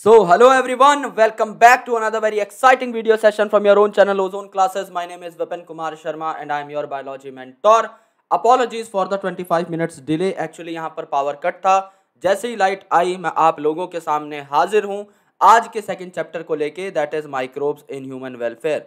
So hello everyone, welcome back to another very exciting video session from your own channel Ozone Classes. My name is Vipin Kumar Sharma and I am your biology mentor. Apologies for the 25 minutes delay. Actually यहाँ पर power cut था जैसे ही light आई मैं आप लोगों के सामने हाजिर हूँ आज के second chapter को लेके that is microbes in human welfare.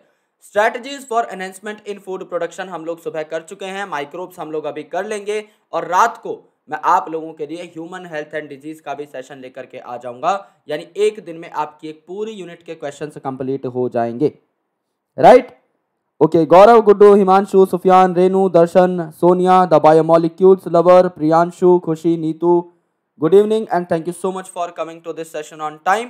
Strategies for enhancement in food production हम लोग सुबह कर चुके हैं माइक्रोब्स हम लोग अभी कर लेंगे और रात को मैं आप लोगों के लिए ह्यूमन हेल्थ एंड डिजीज़ का भी सेशन लेकर के आ जाऊँगा यानी एक दिन में आपकी एक पूरी यूनिट के क्वेश्चन कंप्लीट हो जाएंगे right okay Gaurav Guddu Himanshu Sufiyan Renu Darshan Sonia the biomolecules lover Priyanshu Khushi Neetu good evening and thank you so much for coming to this session on time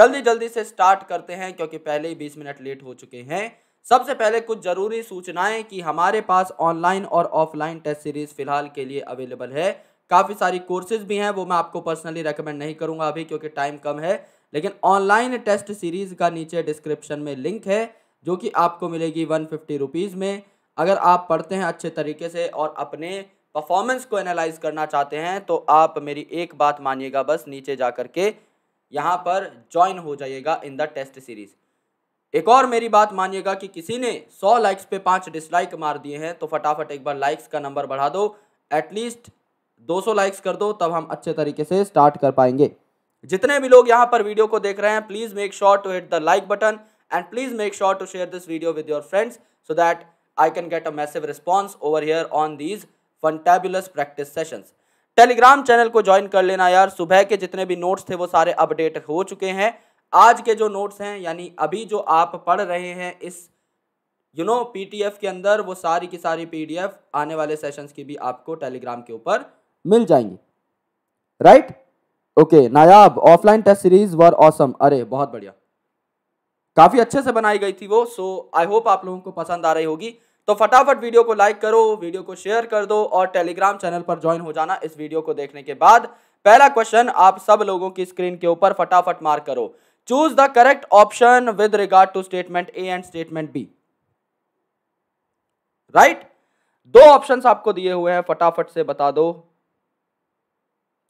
जल्दी जल्दी से स्टार्ट करते हैं क्योंकि पहले ही बीस मिनट लेट हो चुके हैं सबसे पहले कुछ ज़रूरी सूचनाएं कि हमारे पास ऑनलाइन और ऑफलाइन टेस्ट सीरीज़ फ़िलहाल के लिए अवेलेबल है काफ़ी सारी कोर्सेज भी हैं वो मैं आपको पर्सनली रेकमेंड नहीं करूँगा अभी क्योंकि टाइम कम है लेकिन ऑनलाइन टेस्ट सीरीज़ का नीचे डिस्क्रिप्शन में लिंक है जो कि आपको मिलेगी वन फिफ्टी रुपीज़ में अगर आप पढ़ते हैं अच्छे तरीके से और अपने परफॉर्मेंस को एनालाइज करना चाहते हैं तो आप मेरी एक बात मानिएगा बस नीचे जा कर के यहाँ पर ज्वाइन हो जाइएगा इन द टेस्ट सीरीज़ एक और मेरी बात मानिएगा कि किसी ने सौ लाइक्स पे पाँच डिसलाइक मार दिए हैं तो फटाफट एक बार लाइक्स का नंबर बढ़ा दो एटलीस्ट 200 लाइक्स कर दो तब हम अच्छे तरीके से स्टार्ट कर पाएंगे जितने भी लोग यहाँ पर वीडियो को देख रहे हैं please make sure to hit the like button and please make sure to share this video with your friends so that I can get a massive response over here on these fantabulous practice sessions Telegram channel को join कर लेना यार सुबह के जितने भी notes थे वो सारे अपडेट हो चुके हैं आज के जो नोट्स हैं यानी अभी जो आप पढ़ रहे हैं इस यू नो पीटीएफ के अंदर वो सारी की सारी पीडीएफ आने वाले सेशंस की भी आपको टेलीग्राम के ऊपर मिल जाएंगी राइट ओके नायाब offline test series were awesome अरे बहुत बढ़िया काफ़ी अच्छे से बनाई गई थी वो सो आई होप आप लोगों को पसंद आ रही होगी तो फटाफट वीडियो को लाइक करो वीडियो को शेयर कर दो और टेलीग्राम चैनल पर ज्वाइन हो जाना इस वीडियो को देखने के बाद पहला क्वेश्चन आप सब लोगों की स्क्रीन के ऊपर फटाफट मार्क करो choose the correct option with regard to statement A and statement B right दो ऑप्शंस आपको दिए हुए हैं फटाफट से बता दो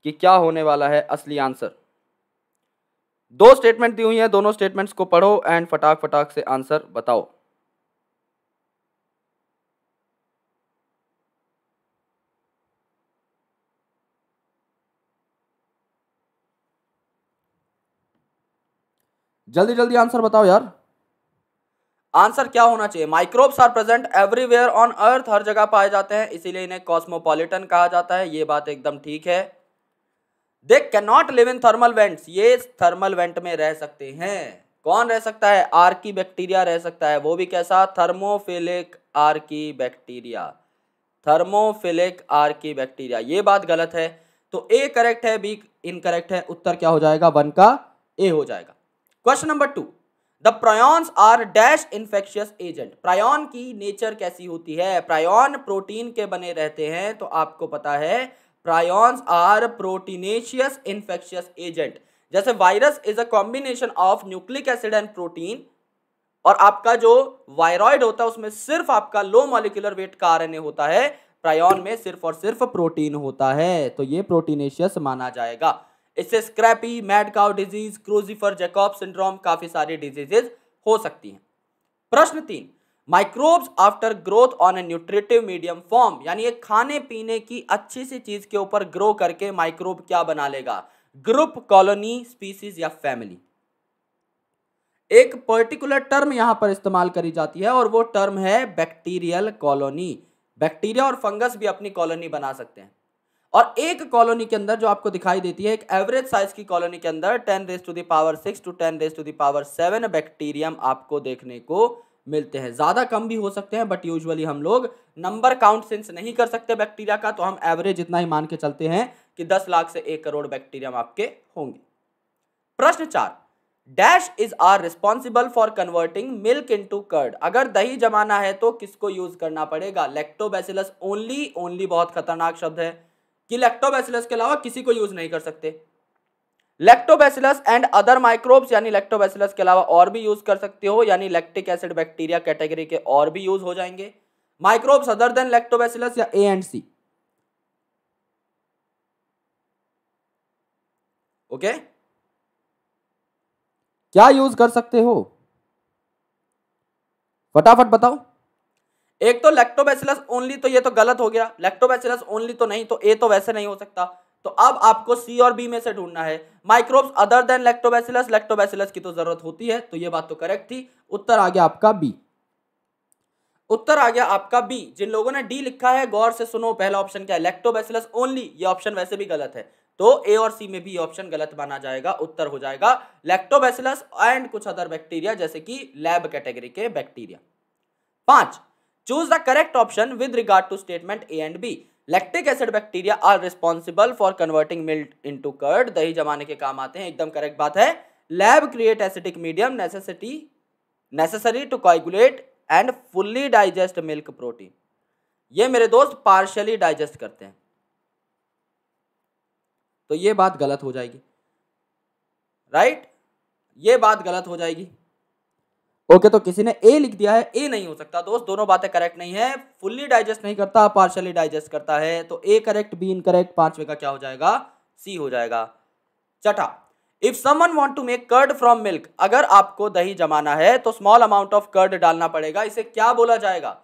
कि क्या होने वाला है असली आंसर दो स्टेटमेंट दी हुई है दोनों स्टेटमेंट्स को पढ़ो एंड फटाक फटाक से आंसर बताओ जल्दी जल्दी आंसर बताओ यार आंसर क्या होना चाहिए microbes are present everywhere on earth हर जगह पाए जाते हैं इसीलिए इन्हें कॉस्मोपॉलिटन कहा जाता है ये बात एकदम ठीक है they cannot live in thermal vents ये थर्मल वेंट में रह सकते हैं कौन रह सकता है आर्की बैक्टीरिया रह सकता है वो भी कैसा thermophilic archaebacteria thermophilic archaebacteria ये बात गलत है तो ए करेक्ट है बी इनकरेक्ट है उत्तर क्या हो जाएगा वन का ए हो जाएगा question number two the prions are dash infectious agent prion की नेचर कैसी होती है प्रायोन प्रोटीन के बने रहते हैं तो आपको पता है prions are proteinaceous infectious agent जैसे virus is a combination of nucleic acid and protein और आपका जो वायरॉयड होता है उसमें सिर्फ आपका लो मॉलिकुलर वेट का आर होता है प्रायोन में सिर्फ और सिर्फ प्रोटीन होता है तो ये प्रोटीनेशियस माना जाएगा इससे scrapie mad cow disease Creutzfeldt Jakob syndrome काफ़ी सारी डिजीजेज हो सकती हैं प्रश्न तीन microbes after growth on a nutritive medium form यानी ये खाने पीने की अच्छी सी चीज़ के ऊपर ग्रो करके माइक्रोब क्या बना लेगा ग्रुप कॉलोनी स्पीसीज या फैमिली एक पर्टिकुलर टर्म यहां पर इस्तेमाल करी जाती है और वो टर्म है बैक्टीरियल कॉलोनी बैक्टीरिया और फंगस भी अपनी कॉलोनी बना सकते हैं और एक कॉलोनी के अंदर जो आपको दिखाई देती है एक एवरेज साइज की कॉलोनी के अंदर ten raise to the power six to ten raise to the power seven bacterium आपको देखने को मिलते हैं ज़्यादा कम भी हो सकते हैं बट यूजुअली हम लोग नंबर काउंट सेंस नहीं कर सकते बैक्टीरिया का तो हम एवरेज इतना ही मान के चलते हैं कि दस लाख से एक करोड़ बैक्टीरियम आपके होंगे प्रश्न चार dash is are responsible for converting milk into curd अगर दही जमाना है तो किसको यूज करना पड़ेगा लेक्टोबैसिलस ओनली ओनली बहुत खतरनाक शब्द है कि लैक्टोबैसिलस के अलावा किसी को यूज नहीं कर सकते लैक्टोबैसिलस एंड अदर माइक्रोब्स यानी लैक्टोबैसिलस के अलावा और भी यूज कर सकते हो यानी लैक्टिक एसिड बैक्टीरिया कैटेगरी के और भी यूज हो जाएंगे माइक्रोब्स अदर देन लैक्टोबैसिलस या ए एंड सी ओके क्या यूज कर सकते हो फटाफट बताओ एक तो लैक्टोबैसिलस ओनली तो ये तो गलत हो गया लैक्टोबैसिलस ओनली तो नहीं तो ए तो वैसे नहीं हो सकता तो अब आपको सी और बी में से ढूंढना है microbes other than lactobacillus lactobacillus की तो जरूरत होती है तो ये बात तो करेक्ट थी उत्तर आ गया आपका बी उत्तर आ गया आपका बी जिन लोगों ने डी लिखा है गौर से सुनो पहला ऑप्शन क्या है लैक्टोबैसिलस ओनली ये ऑप्शन वैसे भी गलत है तो ए और सी में भी ऑप्शन गलत माना जाएगा उत्तर हो जाएगा लैक्टोबैसिलस एंड कुछ अदर बैक्टीरिया जैसे कि लैब कैटेगरी के बैक्टीरिया पांच choose the correct option with regard to statement A and B lactic acid bacteria are responsible for converting milk to curd दही जमाने के काम आते हैं एकदम करेक्ट बात है LAB create acidic medium necessity necessary to coagulate and fully digest milk protein ये मेरे दोस्त पार्शली डाइजेस्ट करते हैं तो ये बात गलत हो जाएगी राइट right? ये बात गलत हो जाएगी ओके तो किसी ने ए लिख दिया है ए नहीं हो सकता दोस्त दोनों बातें करेक्ट नहीं है फुल्ली डाइजेस्ट नहीं करता पार्शली डाइजेस्ट करता है तो ए करेक्ट बी इनकरेक्ट पांचवे का क्या हो जाएगा सी हो जाएगा चटा if someone want to make curd from milk अगर आपको दही जमाना है तो स्मॉल अमाउंट ऑफ कर्ड डालना पड़ेगा इसे क्या बोला जाएगा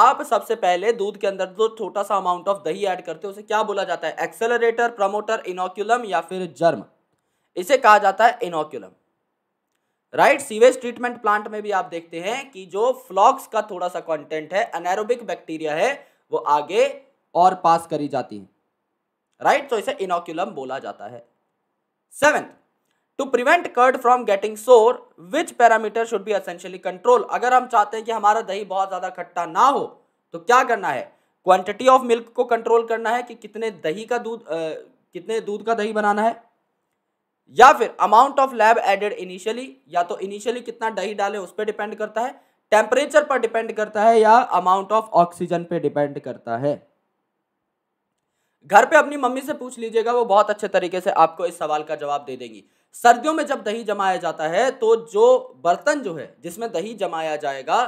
आप सबसे पहले दूध के अंदर जो छोटा सा अमाउंट ऑफ दही ऐड करते हो उसे क्या बोला जाता है एक्सेलरेटर प्रमोटर इनोक्यूलम या फिर जर्म इसे कहा जाता है inoculum right sewage treatment plant में भी आप देखते हैं कि जो फ्लॉक्स का थोड़ा सा कंटेंट है अनैरोबिक बैक्टीरिया है वो आगे और पास करी जाती है राइट right? तो इसे इनोक्यूलम बोला जाता है seventh to prevent curd from getting sour which parameter should be essentially control अगर हम चाहते हैं कि हमारा दही बहुत ज़्यादा खट्टा ना हो तो क्या करना है क्वांटिटी ऑफ मिल्क को कंट्रोल करना है कि कितने दही का दूध कितने दूध का दही बनाना है या फिर amount of lab added initially या तो इनिशियली कितना दही डाले उस पर डिपेंड करता है टेम्परेचर पर डिपेंड करता है या अमाउंट ऑफ ऑक्सीजन पे डिपेंड करता है घर पे अपनी मम्मी से पूछ लीजिएगा वो बहुत अच्छे तरीके से आपको इस सवाल का जवाब दे देंगी सर्दियों में जब दही जमाया जाता है तो जो बर्तन जो है जिसमें दही जमाया जाएगा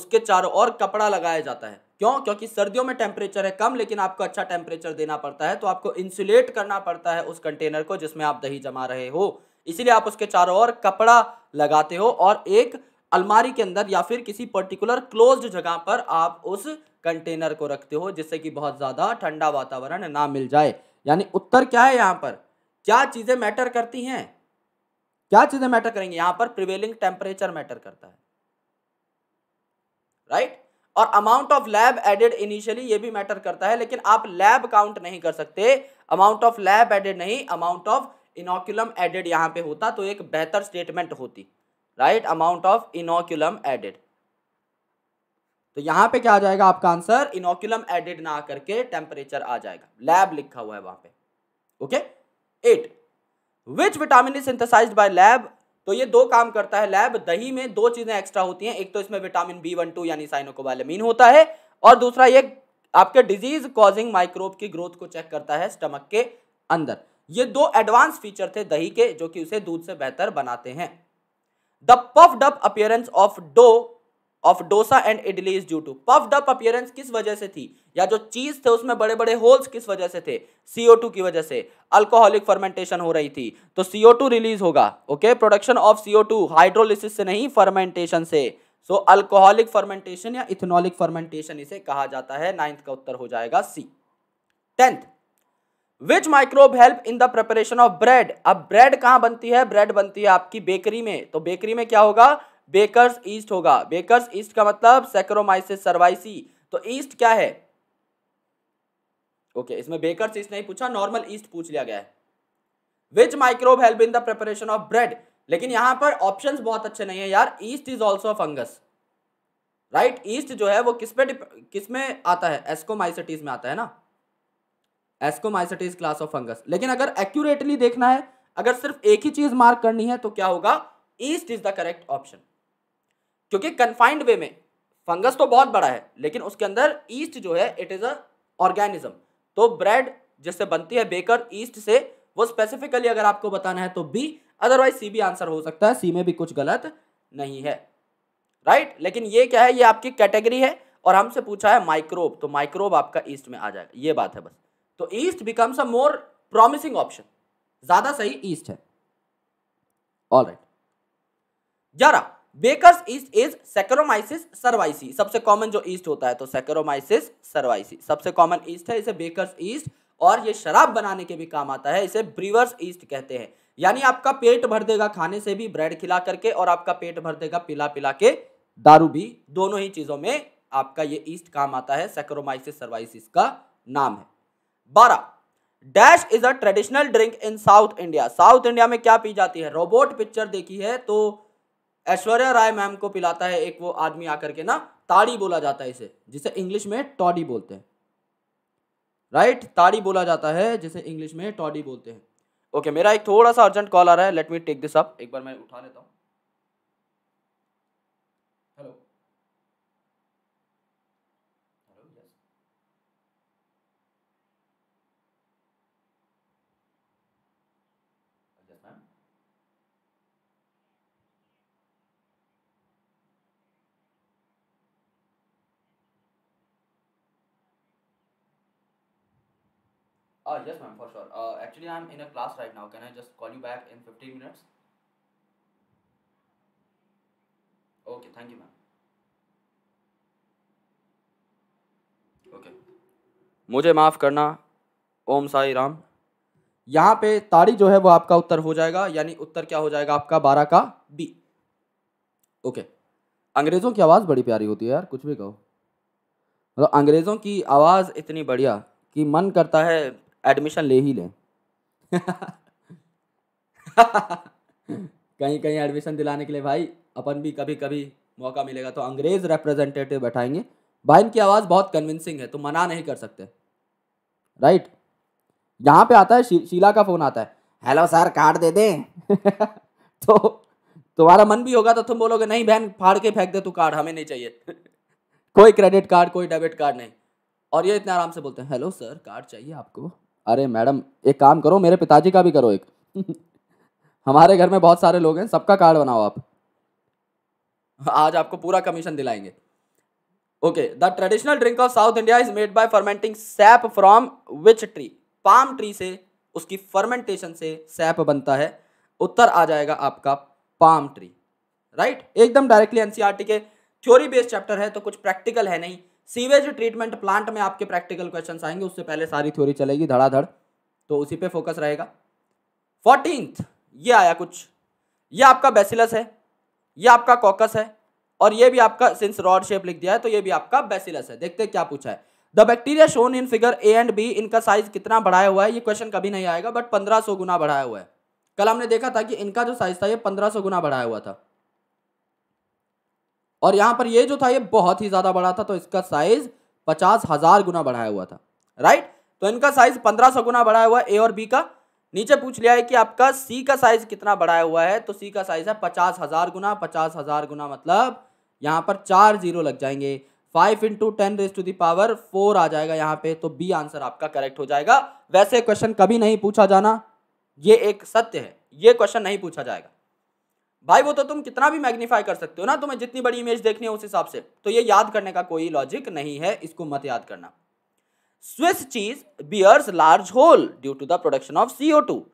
उसके चारों ओर कपड़ा लगाया जाता है क्यों क्योंकि सर्दियों में टेम्परेचर है कम लेकिन आपको अच्छा टेम्परेचर देना पड़ता है तो आपको इंसुलेट करना पड़ता है उस कंटेनर को जिसमें आप दही जमा रहे हो इसीलिए आप उसके चारों ओर कपड़ा लगाते हो और एक अलमारी के अंदर या फिर किसी पर्टिकुलर क्लोज जगह पर आप उस कंटेनर को रखते हो जिससे कि बहुत ज़्यादा ठंडा वातावरण ना मिल जाए यानी उत्तर क्या है यहाँ पर क्या चीज़ें मैटर करती हैं क्या चीज़ें मैटर करेंगी यहाँ पर प्रिवेलिंग टेम्परेचर मैटर करता है राइट right? और amount of lab added initially ये भी मैटर करता है लेकिन आप लैब काउंट नहीं कर सकते अमाउंट ऑफ लैब एडेड नहीं अमाउंट ऑफ इनोक्यूलम एडेड यहाँ पे होता तो एक बेहतर स्टेटमेंट होती right amount of inoculum added तो यहाँ पे क्या आ जाएगा आपका आंसर इनोक्यूलम एडेड ना करके टेम्परेचर आ जाएगा लैब लिखा हुआ है वहां पे okay at which vitamin is synthesized by lab तो ये दो काम करता है लैब दही में दो चीजें एक्स्ट्रा होती हैं एक तो इसमें विटामिन बी वन टू यानी साइनोकोबालमीन होता है और दूसरा ये आपके डिजीज कॉजिंग माइक्रोब की ग्रोथ को चेक करता है स्टमक के अंदर ये दो एडवांस फीचर थे दही के जो कि उसे दूध से बेहतर बनाते हैं the puffed up appearance of dough of dosa and idli is due to puff up appearance किस वजह से थी या जो चीज थे उसमें बड़े बड़े होल्स किस वजह से थे CO2 की वजह से अल्कोहलिक फर्मेंटेशन हो रही थी तो CO2 रिलीज होगा okay production of CO2 hydrolysis से नहीं फर्मेंटेशन से सो अल्कोहलिक फर्मेंटेशन या इथेनॉलिक फर्मेंटेशन इसे कहा जाता है नाइन्थ का उत्तर हो जाएगा C tenth which microbe help in the preparation of bread अब ब्रेड कहां बनती है ब्रेड बनती है आपकी बेकरी में तो बेकरी में क्या होगा बेकर्स ईस्ट होगा बेकर्स ईस्ट का मतलब सेक्रोमाइसिस सर्वाइसी तो ईस्ट क्या है ओके okay, इसमें बेकर्स ईस्ट नहीं पूछा नॉर्मल ईस्ट पूछ लिया गया है which microbe help in the preparation of bread लेकिन यहां पर ऑप्शंस बहुत अच्छे नहीं है यार yeast is also fungus right yeast जो है वो किस पे किस में आता है एस्कोमाइसिटीज में आता है ना एस्कोमाइसिटीज क्लास ऑफ फंगस लेकिन अगर एक्यूरेटली देखना है अगर सिर्फ एक ही चीज मार्क करनी है तो क्या होगा yeast is the correct option क्योंकि कन्फाइंड वे में फंगस तो बहुत बड़ा है लेकिन उसके अंदर ईस्ट जो है इट इज़ अ ऑर्गेनिज्म तो ब्रेड जिससे बनती है बेकर ईस्ट से वो स्पेसिफिकली अगर आपको बताना है तो बी अदरवाइज सी भी आंसर हो सकता है सी में भी कुछ गलत नहीं है राइट right? लेकिन ये क्या है ये आपकी कैटेगरी है और हमसे पूछा है माइक्रोब तो माइक्रोब आपका ईस्ट में आ जाएगा ये बात है बस तो yeast becomes a more promising option ज्यादा सही ईस्ट है ऑल राइट जरा bakers yeast is Saccharomyces cerevisiae सबसे कॉमन जो ईस्ट होता है तो सेक्रोमाइसिस सर्वाइसी सबसे कॉमन ईस्ट है इसे बेकर्स ईस्ट और ये शराब बनाने के भी काम आता है इसे ब्रीवर्स ईस्ट कहते हैं यानी आपका पेट भर देगा खाने से भी ब्रेड खिला करके और आपका पेट भर देगा पिला पिला के दारू भी दोनों ही चीज़ों में आपका ये ईस्ट काम आता है सेक्रोमाइसिस सर्वाइसिस का नाम है बारह dash is a traditional drink in South India South India में क्या पी जाती है रोबोट पिक्चर देखी है तो ऐश्वर्या राय मैम को पिलाता है एक वो आदमी आकर के ना ताड़ी बोला जाता है इसे जिसे इंग्लिश में टॉडी बोलते हैं राइट ताड़ी बोला जाता है जिसे इंग्लिश में टॉडी बोलते हैं ओके okay, मेरा एक थोड़ा सा अर्जेंट कॉल आ रहा है let me take this up एक बार मैं उठा लेता हूँ Uh, yes, ma'am, for sure. Uh, actually, I'm in a class right now. Can I just call you back in 15 minutes? Okay, thank you, ma'am. Okay okay. मुझे माफ़ करना ओम साई राम यहाँ पे ताड़ी जो है वो आपका उत्तर हो जाएगा यानी उत्तर क्या हो जाएगा आपका बारह का बी ओके अंग्रेज़ों की आवाज़ बड़ी प्यारी होती है यार कुछ भी कहो मतलब अंग्रेज़ों की आवाज़ इतनी बढ़िया कि मन करता है एडमिशन ले ही लें कहीं कहीं एडमिशन दिलाने के लिए भाई अपन भी कभी कभी मौका मिलेगा तो अंग्रेज रिप्रेजेंटेटिव बैठाएंगे भाई इनकी आवाज़ बहुत कन्विंसिंग है तो मना नहीं कर सकते राइट यहाँ पे आता है शी, शीला का फ़ोन आता है हेलो सर कार्ड दे दें तो तुम्हारा मन भी होगा तो तुम बोलोगे नहीं बहन फाड़ के फेंक दे तू कार्ड हमें नहीं चाहिए कोई क्रेडिट कार्ड कोई डेबिट कार्ड नहीं और ये इतने आराम से बोलते हैं हेलो सर कार्ड चाहिए आपको अरे मैडम एक काम करो मेरे पिताजी का भी करो एक हमारे घर में बहुत सारे लोग हैं सबका कार्ड बनाओ आप आज आपको पूरा कमीशन दिलाएंगे okay the traditional drink of South India is made by fermenting sap from which tree palm tree से उसकी फर्मेंटेशन से सैप बनता है उत्तर आ जाएगा आपका पाम ट्री राइट right? एकदम डायरेक्टली एनसीआरटी e के थ्योरी बेस्ड चैप्टर है तो कुछ प्रैक्टिकल है नहीं सीवेज ट्रीटमेंट प्लांट में आपके प्रैक्टिकल क्वेश्चन आएंगे उससे पहले सारी थ्योरी चलेगी धड़ाधड़ तो उसी पे फोकस रहेगा फोर्टीन ये आया कुछ ये आपका बेसिलस है ये आपका कॉकस है और ये भी आपका सिंस रॉड शेप लिख दिया है तो ये भी आपका बेसिलस है देखते क्या पूछा है the bacteria shown in figure A and B इनका साइज कितना बढ़ाया हुआ है ये क्वेश्चन कभी नहीं आएगा बट पंद्रह गुना बढ़ाया हुआ है कल हमने देखा था कि इनका जो साइज था ये पंद्रह गुना बढ़ाया हुआ था और यहां पर ये जो था ये बहुत ही ज़्यादा बड़ा था तो इसका साइज पचास हज़ार गुना बढ़ाया हुआ था राइट तो इनका साइज पंद्रह सौ गुना बढ़ाया हुआ ए और बी का नीचे पूछ लिया है कि आपका सी का साइज कितना बढ़ाया हुआ है तो सी का साइज है पचास हज़ार गुना पचास हज़ार गुना मतलब यहां पर चार जीरो लग जाएंगे five into ten raise to the power four आ जाएगा यहां पे तो बी आंसर आपका करेक्ट हो जाएगा वैसे क्वेश्चन कभी नहीं पूछा जाना ये एक सत्य है ये क्वेश्चन नहीं पूछा जाएगा भाई वो तो तुम कितना भी मैग्नीफाई कर सकते हो ना तुम्हें जितनी बड़ी इमेज देखनी है उस हिसाब से तो ये याद करने का कोई लॉजिक नहीं है इसको मत याद करना Swiss cheese bears large hole due to the production of CO two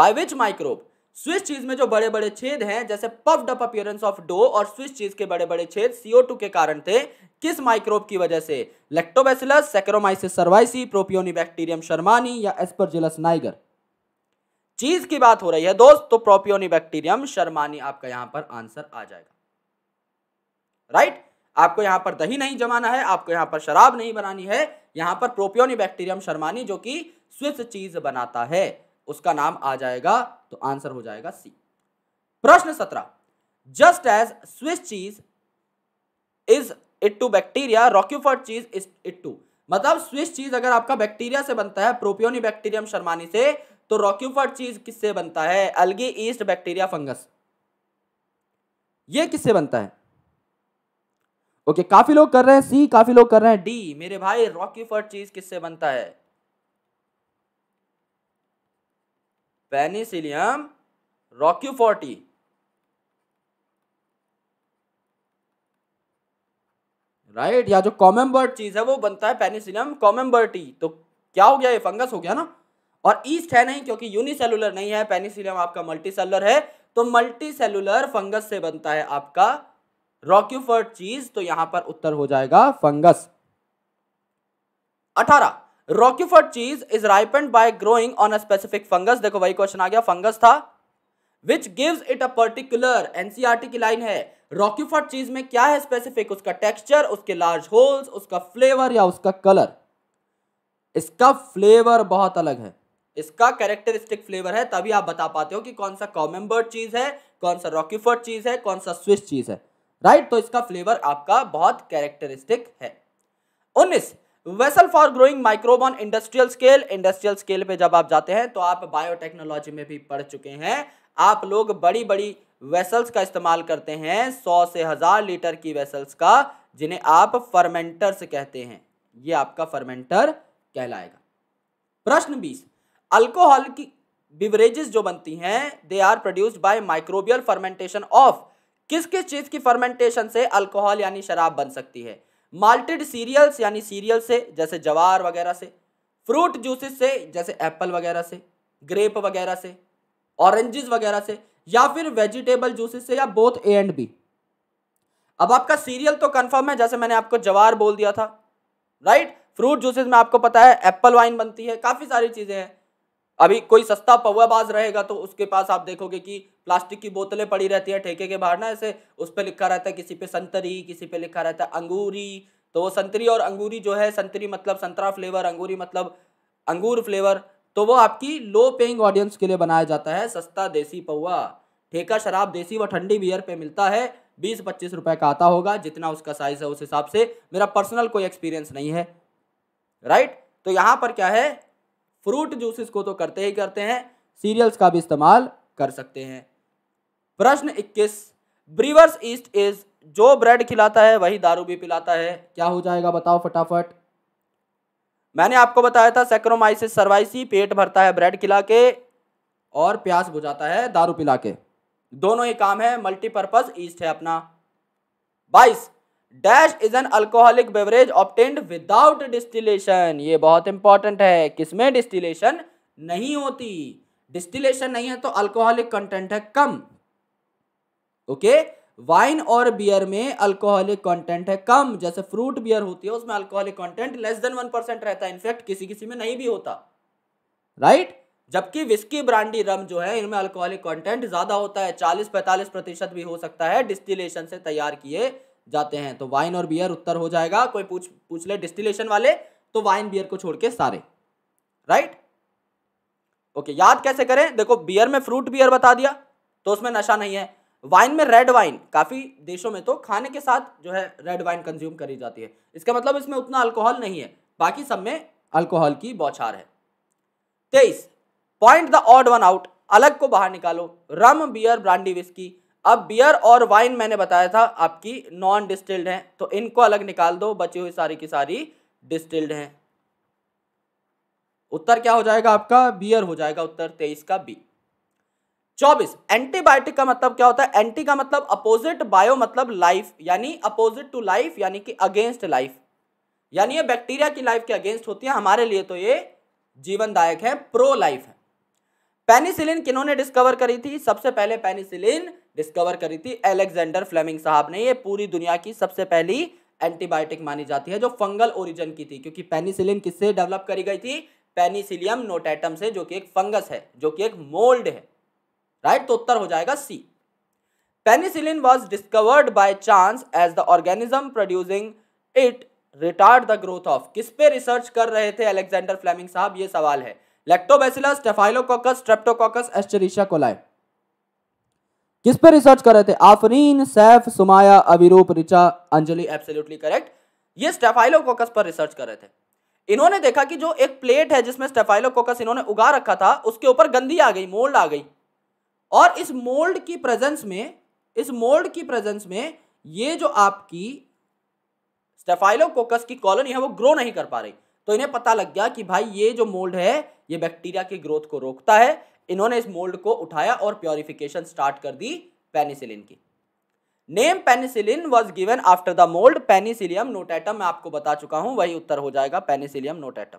by which microbe Swiss cheese में जो बड़े बड़े छेद हैं जैसे puffed up appearance of dough और स्विस चीज के बड़े बड़े छेद सीओ टू के कारण थे किस माइक्रोब की वजह से Lactobacillus Saccharomyces cerevisiae Propionibacterium shermanii या एस्परजिलस नाइगर चीज की बात हो रही है दोस्त तो प्रोपियोनी बैक्टीरियम शर्मानी आपका यहां पर आंसर आ जाएगा राइट आपको यहां पर दही नहीं जमाना है आपको यहां पर शराब नहीं बनानी है यहां पर प्रोपियोनी बैक्टीरियम शर्मानी जो कि स्विस चीज बनाता है उसका नाम आ जाएगा तो आंसर हो जाएगा सी प्रश्न सत्रह just as Swiss cheese is it to bacteria Roquefort cheese is it to मतलब स्विस चीज अगर आपका बैक्टीरिया से बनता है प्रोपियोनी बैक्टीरियम शर्मानी से तो रॉक्यूफर्ट चीज किससे बनता है अलगी ईस्ट बैक्टीरिया फंगस ये किससे बनता है ओके okay, काफी लोग कर रहे हैं सी काफी लोग कर रहे हैं डी मेरे भाई रॉक्यूफर्ट चीज किससे बनता है पेनिसिलियम रॉक्यूफोर्टी राइट या जो कॉमन चीज है वो बनता है पेनिसिलियम कॉमन तो क्या हो गया ये फंगस हो गया ना और ईस्ट है नहीं क्योंकि यूनिसेलुलर नहीं है पेनिसिलियम आपका मल्टीसेलुलर है तो मल्टीसेलुलर फंगस से बनता है आपका रॉक्यूफर्ट चीज तो यहां पर उत्तर हो जाएगा फंगस अठारह Roquefort cheese is ripened by growing on a specific fungus देखो वही क्वेश्चन आ गया फंगस था which gives it a particular NCERT की लाइन है रॉक्यूफर्ट चीज में क्या है स्पेसिफिक उसका टेक्सचर उसके लार्ज होल्स उसका फ्लेवर या उसका कलर इसका फ्लेवर बहुत अलग है इसका कैरेक्टरिस्टिक फ्लेवर है तभी आप बता पाते हो कि कौन सा कॉमेम्बर्ड चीज़ है कौन सा रॉकीफर्ड चीज़ है कौन सा स्विस चीज़ है राइट तो इसका फ्लेवर आपका बहुत कैरेक्टरिस्टिक है उन्नीस vessel for growing microbe on industrial scale industrial scale पे जब आप जाते हैं तो आप बायोटेक्नोलॉजी में भी पढ़ चुके हैं आप लोग बड़ी बड़ी वेसल्स का इस्तेमाल करते हैं सौ से हज़ार लीटर की वेसल्स का जिन्हें आप फर्मेंटर्स कहते हैं ये आपका फर्मेंटर कहलाएगा प्रश्न बीस अल्कोहल की बिवरेजेस जो बनती हैं they are produced by microbial fermentation of किस किस चीज़ की फर्मेंटेशन से अल्कोहल यानी शराब बन सकती है माल्टेड सीरियल्स यानी सीरियल से जैसे जवार वगैरह से फ्रूट जूसेस से जैसे एप्पल वगैरह से ग्रेप वगैरह से ऑरेंजेस वगैरह से या फिर वेजिटेबल जूसेस से या बोथ ए एंड बी अब आपका सीरियल तो कंफर्म है जैसे मैंने आपको जवार बोल दिया था राइट फ्रूट जूसेस में आपको पता है एप्पल वाइन बनती है काफ़ी सारी चीज़ें हैं अभी कोई सस्ता पौवाबाज रहेगा तो उसके पास आप देखोगे कि प्लास्टिक की बोतलें पड़ी रहती है ठेके के बाहर ना ऐसे उस पर लिखा रहता है किसी पे संतरी किसी पे लिखा रहता है अंगूरी तो वो संतरी और अंगूरी जो है संतरी मतलब संतरा फ्लेवर अंगूरी मतलब अंगूर फ्लेवर तो वो आपकी लो पेइंग ऑडियंस के लिए बनाया जाता है सस्ता देसी पौवा ठेका शराब देसी व ठंडी बियर पे मिलता है बीस पच्चीस रुपए का आता होगा जितना उसका साइज है उस हिसाब से मेरा पर्सनल कोई एक्सपीरियंस नहीं है राइट तो यहाँ पर क्या है फ्रूट जूसेस को तो करते ही करते हैं सीरियल्स का भी इस्तेमाल कर सकते हैं प्रश्न 21 ब्रीवर्स ईस्ट इज जो ब्रेड खिलाता है वही दारू भी पिलाता है क्या हो जाएगा बताओ फटाफट मैंने आपको बताया था सेक्रोमाइसिस सर्वाइसी पेट भरता है ब्रेड खिला के और प्यास बुझाता है दारू पिला के दोनों ही काम है मल्टीपर्पज ईस्ट है अपना बाइस dash is an alcoholic beverage obtained without distillation ये बहुत इंपॉर्टेंट है किसमें डिस्टिलेशन नहीं होती डिस्टिलेशन नहीं है तो अल्कोहलिक कंटेंट है कम ओके वाइन और बियर में अल्कोहलिक कंटेंट है कम जैसे फ्रूट बियर होती है उसमें alcoholic content less than one percent रहता है इनफैक्ट किसी किसी में नहीं भी होता राइट right? जबकि विस्की ब्रांडी रम जो है इनमें अल्कोहलिक कंटेंट ज्यादा होता है चालीस पैंतालीस प्रतिशत भी हो सकता है डिस्टिलेशन से तैयार किए जाते हैं तो वाइन और बियर उत्तर हो जाएगा कोई पूछ पूछ ले डिस्टिलेशन वाले तो वाइन बियर को छोड़ के सारे राइट ओके याद कैसे करें देखो बियर में फ्रूट बियर बता दिया तो उसमें नशा नहीं है वाइन में रेड वाइन काफ़ी देशों में तो खाने के साथ जो है रेड वाइन कंज्यूम करी जाती है इसका मतलब इसमें उतना अल्कोहल नहीं है बाकी सब में अल्कोहल की बौछार है तेईस point the odd one out अलग को बाहर निकालो रम बियर ब्रांडी विस्की अब बियर और वाइन मैंने बताया था आपकी नॉन डिस्टिल्ड है तो इनको अलग निकाल दो बची हुई सारी की सारी डिस्टिल्ड है उत्तर क्या हो जाएगा आपका बियर हो जाएगा उत्तर तेईस का बी चौबीस एंटीबायोटिक का मतलब क्या होता है एंटी का मतलब अपोजिट बायो मतलब लाइफ यानी अपोजिट टू लाइफ यानी कि अगेंस्ट लाइफ यानी ये बैक्टीरिया की लाइफ के अगेंस्ट होती है हमारे लिए तो ये जीवनदायक है प्रो लाइफ है पेनिसिलिन किन्होंने डिस्कवर करी थी सबसे पहले पेनिसिलिन डिस्कवर करी थी एलेक्जेंडर फ्लेमिंग साहब ने ये पूरी दुनिया की सबसे पहली एंटीबायोटिक मानी जाती है जो फंगल ओरिजन की थी क्योंकि पेनिसिलिन किससे डेवलप करी गई थी पेनिसिलियम नोटैटम से जो कि एक फंगस है जो कि एक मोल्ड है राइट तो उत्तर हो जाएगा C penicillin was discovered by chance as the organism producing it retard the growth of किस पे रिसर्च कर रहे थे अलेक्जेंडर फ्लेमिंग साहब ये सवाल है Lactobacillus Staphylococcus Streptococcus Escherichia coli किस पे रिसर्च कर रहे थे आफरीन सैफ सुमाया अविरूप रिचा अंजलि एब्सोल्युटली करेक्ट ये स्टेफाइलोकोकस पर रिसर्च कर रहे थे इन्होंने देखा कि जो एक प्लेट है जिसमें स्टेफाइलोकोकस इन्होंने उगा रखा था उसके ऊपर गंदी आ गई मोल्ड आ गई और इस मोल्ड की प्रेजेंस में इस मोल्ड की प्रेजेंस में ये जो आपकी स्टेफाइलोकोकस की कॉलोनी है वो ग्रो नहीं कर पा रही तो इन्हें पता लग गया कि भाई ये जो मोल्ड है ये बैक्टीरिया की ग्रोथ को रोकता है इन्होंने इस मोल्ड को उठाया और प्योरिफिकेशन स्टार्ट कर दी पेनिसिलिन की name penicillin was given after the mould Penicillium notatum मैं आपको बता चुका हूं वही उत्तर हो जाएगा पेनिसिलियम नोटेटम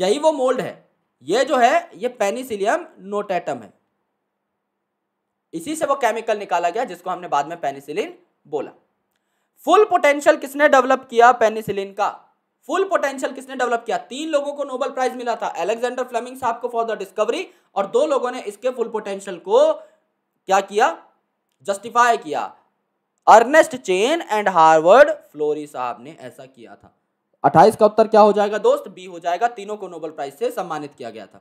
यही वो मोल्ड है ये जो है ये पेनिसिलियम नोटेटम है इसी से वो केमिकल निकाला गया जिसको हमने बाद में पेनिसिलिन बोला फुल पोटेंशियल किसने डेवलप किया पेनिसिलिन का फुल पोटेंशियल किसने डेवलप किया तीन लोगों को नोबल प्राइज मिला था एलेक्जेंडर फ्लेमिंग साहब को फॉर द डिस्कवरी और दो लोगों ने इसके फुल पोटेंशियल को क्या किया जस्टिफाई किया Ernest Chain and Harvard Florey साहब ने ऐसा किया था अट्ठाईस का उत्तर क्या हो जाएगा दोस्त बी हो जाएगा तीनों को नोबल प्राइज से सम्मानित किया गया था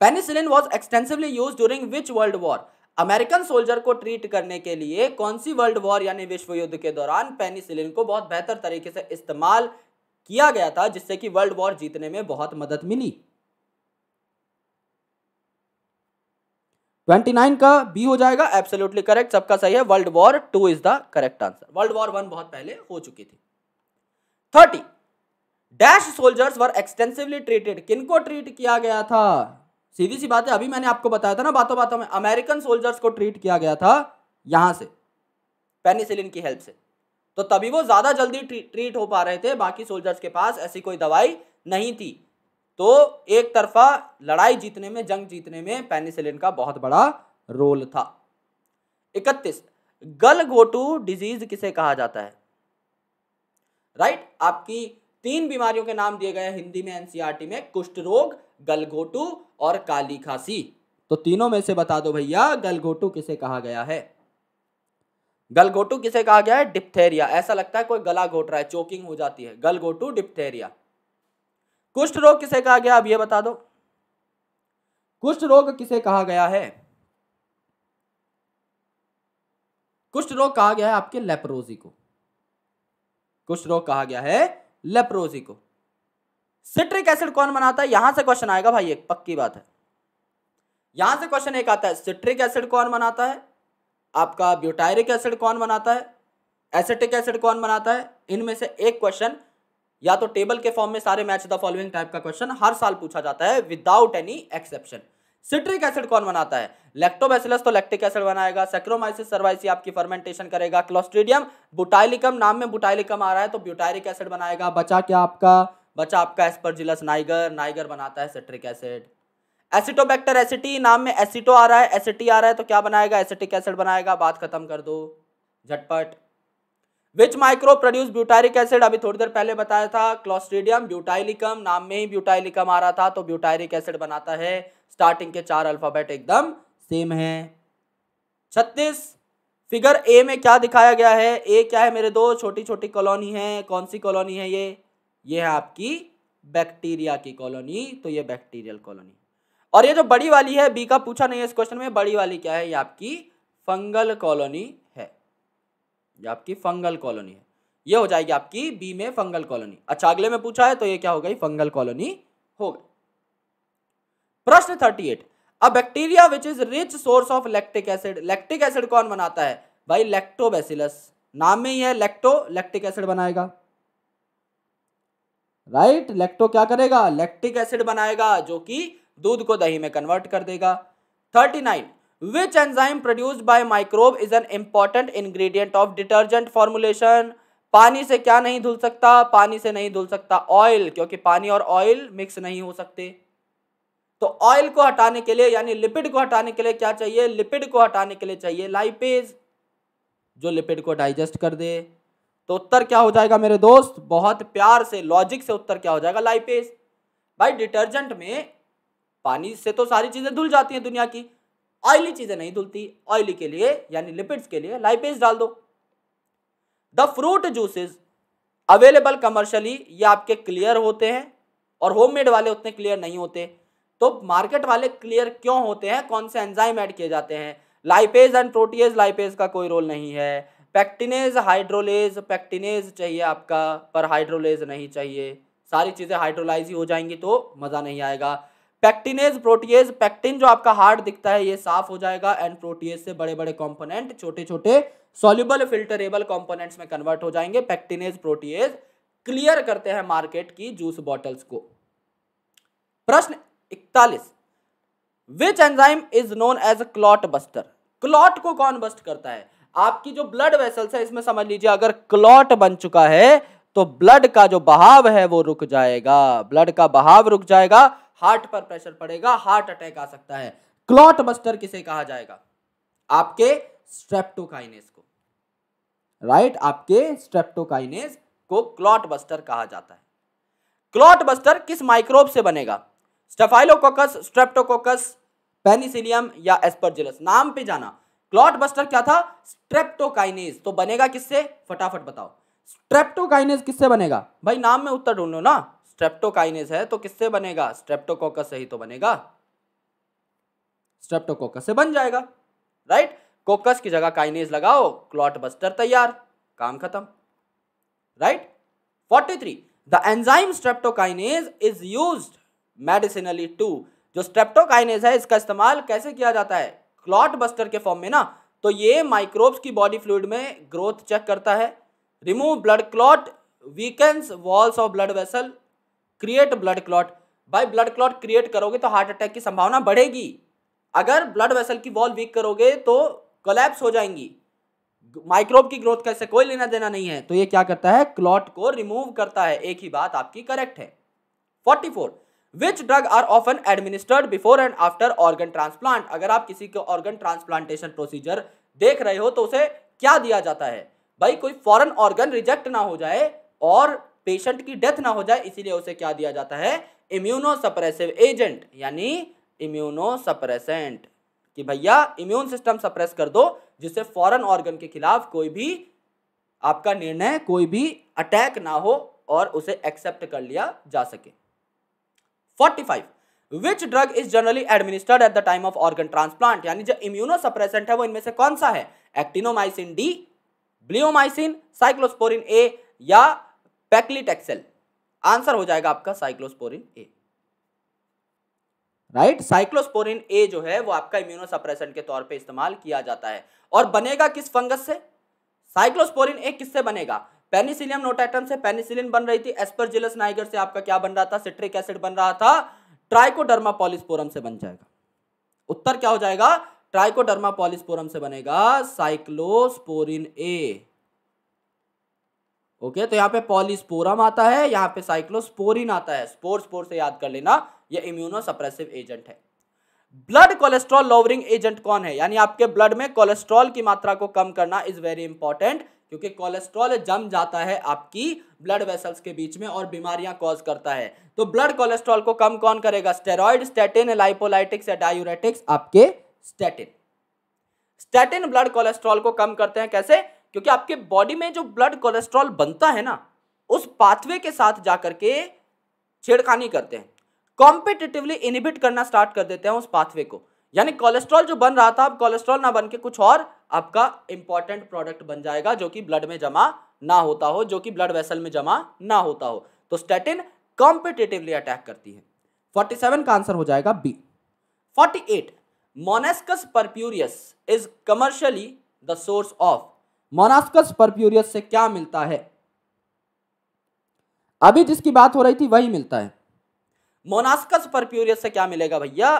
penicillin was extensively used during which world war American soldier को ट्रीट करने के लिए कौन सी वर्ल्ड वॉर यानी विश्व युद्ध के दौरान पेनिसिलिन को बहुत बेहतर तरीके से इस्तेमाल किया गया था जिससे कि वर्ल्ड वॉर जीतने में बहुत मदद मिली 29 का बी हो जाएगा एब्सोल्युटली करेक्ट सबका सही है world war two is the correct answer world war one बहुत पहले हो चुकी थी thirty dash soldiers were extensively treated किनको ट्रीट किया गया था सीधी सी बात है अभी मैंने आपको बताया था ना बातों बातों में अमेरिकन सोल्जर्स को ट्रीट किया गया था यहां से पेनिसिलिन की हेल्प से तो तभी वो ज़्यादा जल्दी ट्रीट हो पा रहे थे बाकी सोल्जर्स के पास ऐसी कोई दवाई नहीं थी तो एक तरफा लड़ाई जीतने में जंग जीतने में पेनिसिलिन का बहुत बड़ा रोल था इकतीस गल डिजीज किसे कहा जाता है राइट right? आपकी तीन बीमारियों के नाम दिए गए हैं हिंदी में एनसीईआरटी में कुष्ठ रोग गलघोटू और काली खांसी तो तीनों में से बता दो भैया गलघोटू किसे कहा गया है गलघोटू किसे कहा गया है डिप्थेरिया ऐसा लगता है कोई गला घोट रहा है चोकिंग हो जाती है गलघोटू डिप्थेरिया कुष्ठ रोग किसे कहा गया अब यह बता दो कुष्ठ रोग किसे कहा गया है कुष्ठ रोग कहा गया है आपके लेप्रोजी को कुष्ठ रोग कहा गया है लेप्रोजी को सिट्रिक एसिड कौन बनाता है यहां से क्वेश्चन आएगा भाई एक पक्की बात है यहां से क्वेश्चन एक आता है सिट्रिक एसिड कौन बनाता है आपका ब्यूटायरिक एसिड कौन बनाता है एसिटिक एसिड कौन बनाता है इनमें से एक क्वेश्चन या तो टेबल के फॉर्म में सारे मैच द फॉलोइंग टाइप का क्वेश्चन हर साल पूछा जाता है without any exception citric acid कौन बनाता है लैक्टोबैसिलस तो लैक्टिक एसिड बनाएगा सेक्रोमाइसिस सर्वाइसी आपकी फर्मेंटेशन करेगा क्लोस्ट्रीडियम बुटाइलिकम नाम में बुटाइलिकम आ रहा है तो ब्यूटाइलिक एसिड बनाएगा बचा क्या आपका बचा आपका एस्परजिलस नाइगर नाइगर बनाता है सिट्रिक एसिड एसिटोबैक्टर एसिटी नाम में एसिटो आ रहा है एसिटी आ रहा है तो क्या बनाएगा एसिटिक एसिड बनाएगा बात खत्म कर दो झटपट which micro produce butyric acid अभी थोड़ी देर पहले बताया था क्लोस्ट्रीडियम ब्यूटाइलिकम नाम में ही ब्यूटाइलिकम आ रहा था तो ब्यूटाइरिक एसिड बनाता है स्टार्टिंग के चार अल्फाबेट एकदम सेम है छत्तीस फिगर ए में क्या दिखाया गया है ए क्या है मेरे दो छोटी छोटी कॉलोनी है कौन सी कॉलोनी है ये ये है आपकी बैक्टीरिया की कॉलोनी तो ये बैक्टीरियल कॉलोनी और ये जो बड़ी वाली है बी का पूछा नहीं है इस क्वेश्चन में बड़ी वाली क्या है ये आपकी फंगल कॉलोनी ये आपकी फंगल कॉलोनी है ये हो जाएगी आपकी बी में फंगल कॉलोनी अच्छा अगले में पूछा है तो ये क्या हो गई फंगल कॉलोनी हो गई प्रश्न thirty eight a bacteria which is rich source of lactic acid lactic acid कौन बनाता है भाई लैक्टोबैसिलस नाम में ही है लैक्टो लैक्टिक एसिड बनाएगा राइट right? लैक्टो क्या करेगा लैक्टिक एसिड बनाएगा जो कि दूध को दही में कन्वर्ट कर देगा thirty nine which enzyme produce by microbe is an important ingredient of detergent formulation पानी से क्या नहीं धुल सकता पानी से नहीं धुल सकता ऑयल क्योंकि पानी और ऑयल मिक्स नहीं हो सकते तो ऑयल को हटाने के लिए यानी लिपिड को हटाने के लिए क्या चाहिए लिपिड को हटाने के लिए चाहिए लाइपेज जो लिपिड को डाइजेस्ट कर दे तो उत्तर क्या हो जाएगा मेरे दोस्त बहुत प्यार से लॉजिक से उत्तर क्या हो जाएगा लाइपेज भाई डिटर्जेंट में पानी से तो सारी चीज़ें धुल जाती हैं दुनिया की ऑयली चीज़ें नहीं धुलती ऑयली के लिए यानी लिपिड्स के लिए लाइपेज डाल दो the fruit juices available commercially ये आपके क्लियर होते हैं और होममेड वाले उतने क्लियर नहीं होते तो मार्केट वाले क्लियर क्यों होते हैं कौन से एंजाइम ऐड किए जाते हैं लाइपेज एंड प्रोटीज लाइपेज का कोई रोल नहीं है पैक्टिनेज हाइड्रोलेज पैक्टिनेज चाहिए आपका पर हाइड्रोलेज नहीं चाहिए सारी चीज़ें हाइड्रोलाइज ही हो जाएंगी तो मज़ा नहीं आएगा पैक्टिनेज प्रोटीज पैक्टिन जो आपका हार्ड दिखता है ये साफ हो जाएगा एंड प्रोटीएज से बड़े बड़े कॉम्पोनेंट छोटे छोटे सोल्यूबल फिल्टरेबल कॉम्पोनेंट्स में कन्वर्ट हो जाएंगे पैक्टिनेज प्रोटीएज क्लियर करते हैं मार्केट की जूस बॉटल्स को प्रश्न इकतालीस which enzyme is known as clot buster clot को कौन बस्ट करता है आपकी जो ब्लड वेसल्स है इसमें समझ लीजिए अगर क्लॉट बन चुका है तो ब्लड का जो बहाव है वो रुक जाएगा ब्लड का बहाव रुक जाएगा हार्ट पर प्रेशर पड़ेगा हार्ट अटैक आ सकता है क्लॉट बस्टर किसे कहा जाएगा आपके स्ट्रेप्टोकाइनेस को राइट आपके स्ट्रेप्टोकाइनेस को क्लॉट बस्टर कहा जाता है क्लॉट बस्टर किस माइक्रोब से बनेगा स्टेफाइलोकोकस स्ट्रेप्टोकोकस पेनिसिलियम या एस्परजिलस नाम पे जाना क्लॉट बस्टर क्या था स्ट्रेप्टोकाइनेस तो बनेगा किससे फटाफट बताओ स्ट्रेप्टोकाइनेस किससे बनेगा भाई नाम में उत्तर ढूंढ लो ना स्ट्रेप्टोकाइनेस है तो किससे बनेगा स्ट्रेप्टोकोकस से ही तो बनेगा स्ट्रेप्टोकोकस से बन जाएगा राइट कोकस की जगह काइनेस लगाओ क्लॉट बस्टर तैयार काम खत्म right forty three the enzyme streptokinase is use medicinally to जो स्ट्रेप्टोकाइनेस है इसका इस्तेमाल कैसे किया जाता है क्लॉट बस्टर के फॉर्म में ना तो ये माइक्रोब्स की बॉडी फ्लूड में ग्रोथ चेक करता है remove blood clot weakens walls of blood vessel create blood clot भाई ब्लड क्लॉट क्रिएट करोगे तो हार्ट अटैक की संभावना बढ़ेगी अगर ब्लड वेसल की वॉल वीक करोगे तो कोलैप्स हो जाएंगी माइक्रोब की ग्रोथ कैसे कोई लेना देना नहीं है तो ये क्या करता है क्लॉट को रिमूव करता है एक ही बात आपकी करेक्ट है 44 which drug are often administered before and after organ transplant अगर आप किसी के ऑर्गन ट्रांसप्लांटेशन प्रोसीजर देख रहे हो तो उसे क्या दिया जाता है भाई कोई फॉरन ऑर्गन रिजेक्ट ना हो जाए और पेशेंट की डेथ ना हो जाए इसीलिए उसे क्या दिया जाता है इम्यूनोसप्रेसिव एजेंट यानी इम्यूनोसप्रेसेंट कि भैया इम्यून सिस्टम सप्रेस कर दो जिससे फॉरेन ऑर्गन के खिलाफ कोई भी आपका निर्णय कोई भी अटैक ना हो और उसे एक्सेप्ट कर लिया जा सके 45 which drug is generally administered at the time of organ transplant यानी जो इम्यूनोसप्रेसेंट है वो इनमें से कौन सा है actinomycin D bleomycin cyclosporin A या पैक्लिटेक्सेल आंसर हो जाएगा आपका cyclosporin A right cyclosporin A जो है वो आपका सप्रेशन के तौर पे इस्तेमाल किया जाता है और बनेगा किस फंगस से साइक्लोस्पोरिन ए किससे बनेगा पेनिसिलियम नोटाइटम से पेनिसिलिन बन रही थी एस्परजिलस नाइगर से आपका क्या बन रहा था सिट्रिक एसिड बन रहा था ट्राइकोडर्मा पॉलिस्पोरम से बन जाएगा उत्तर क्या हो जाएगा ट्राइकोडर्मा पॉलिस्पोरम से बनेगा साइक्लोस्पोरिन ए ओके तो यहाँ पे पॉलीस्पोरम आता है यहाँ पे साइक्लोस्पोरिन आता है स्पोर स्पोर से याद कर लेना ये इम्यूनो सप्रेसिव एजेंट है ब्लड कोलेस्ट्रॉल लोवरिंग एजेंट कौन है यानी आपके ब्लड में कोलेस्ट्रॉल की मात्रा को कम करना इज वेरी इंपॉर्टेंट क्योंकि कोलेस्ट्रॉल जम जाता है आपकी ब्लड वेसल्स के बीच में और बीमारियां कॉज करता है तो ब्लड कोलेस्ट्रॉल को कम कौन करेगा स्टेरॉइड स्टेटिन लाइपोलाइटिक्स या डायूरेटिक्स आपके स्टेटिन स्टेटिन ब्लड कोलेस्ट्रॉल को कम करते हैं कैसे क्योंकि आपके बॉडी में जो ब्लड कोलेस्ट्रॉल बनता है ना उस पाथवे के साथ जाकर के छेड़खानी करते हैं कॉम्पिटेटिवली इनिबिट करना स्टार्ट कर देते हैं उस पाथवे को यानी कोलेस्ट्रॉल जो बन रहा था अब कोलेस्ट्रॉल ना बन के कुछ और आपका इंपॉर्टेंट प्रोडक्ट बन जाएगा जो कि ब्लड में जमा ना होता हो जो कि ब्लड वेसल में जमा ना होता हो तो स्टेटिन कॉम्पिटेटिवली अटैक करती है 47 का आंसर हो जाएगा B 48 Monascus purpureus is commercially the source of Monascus purpureus से क्या मिलता है अभी जिसकी बात हो रही थी वही मिलता है मोनास्कस परप्यूरियस से क्या मिलेगा भैया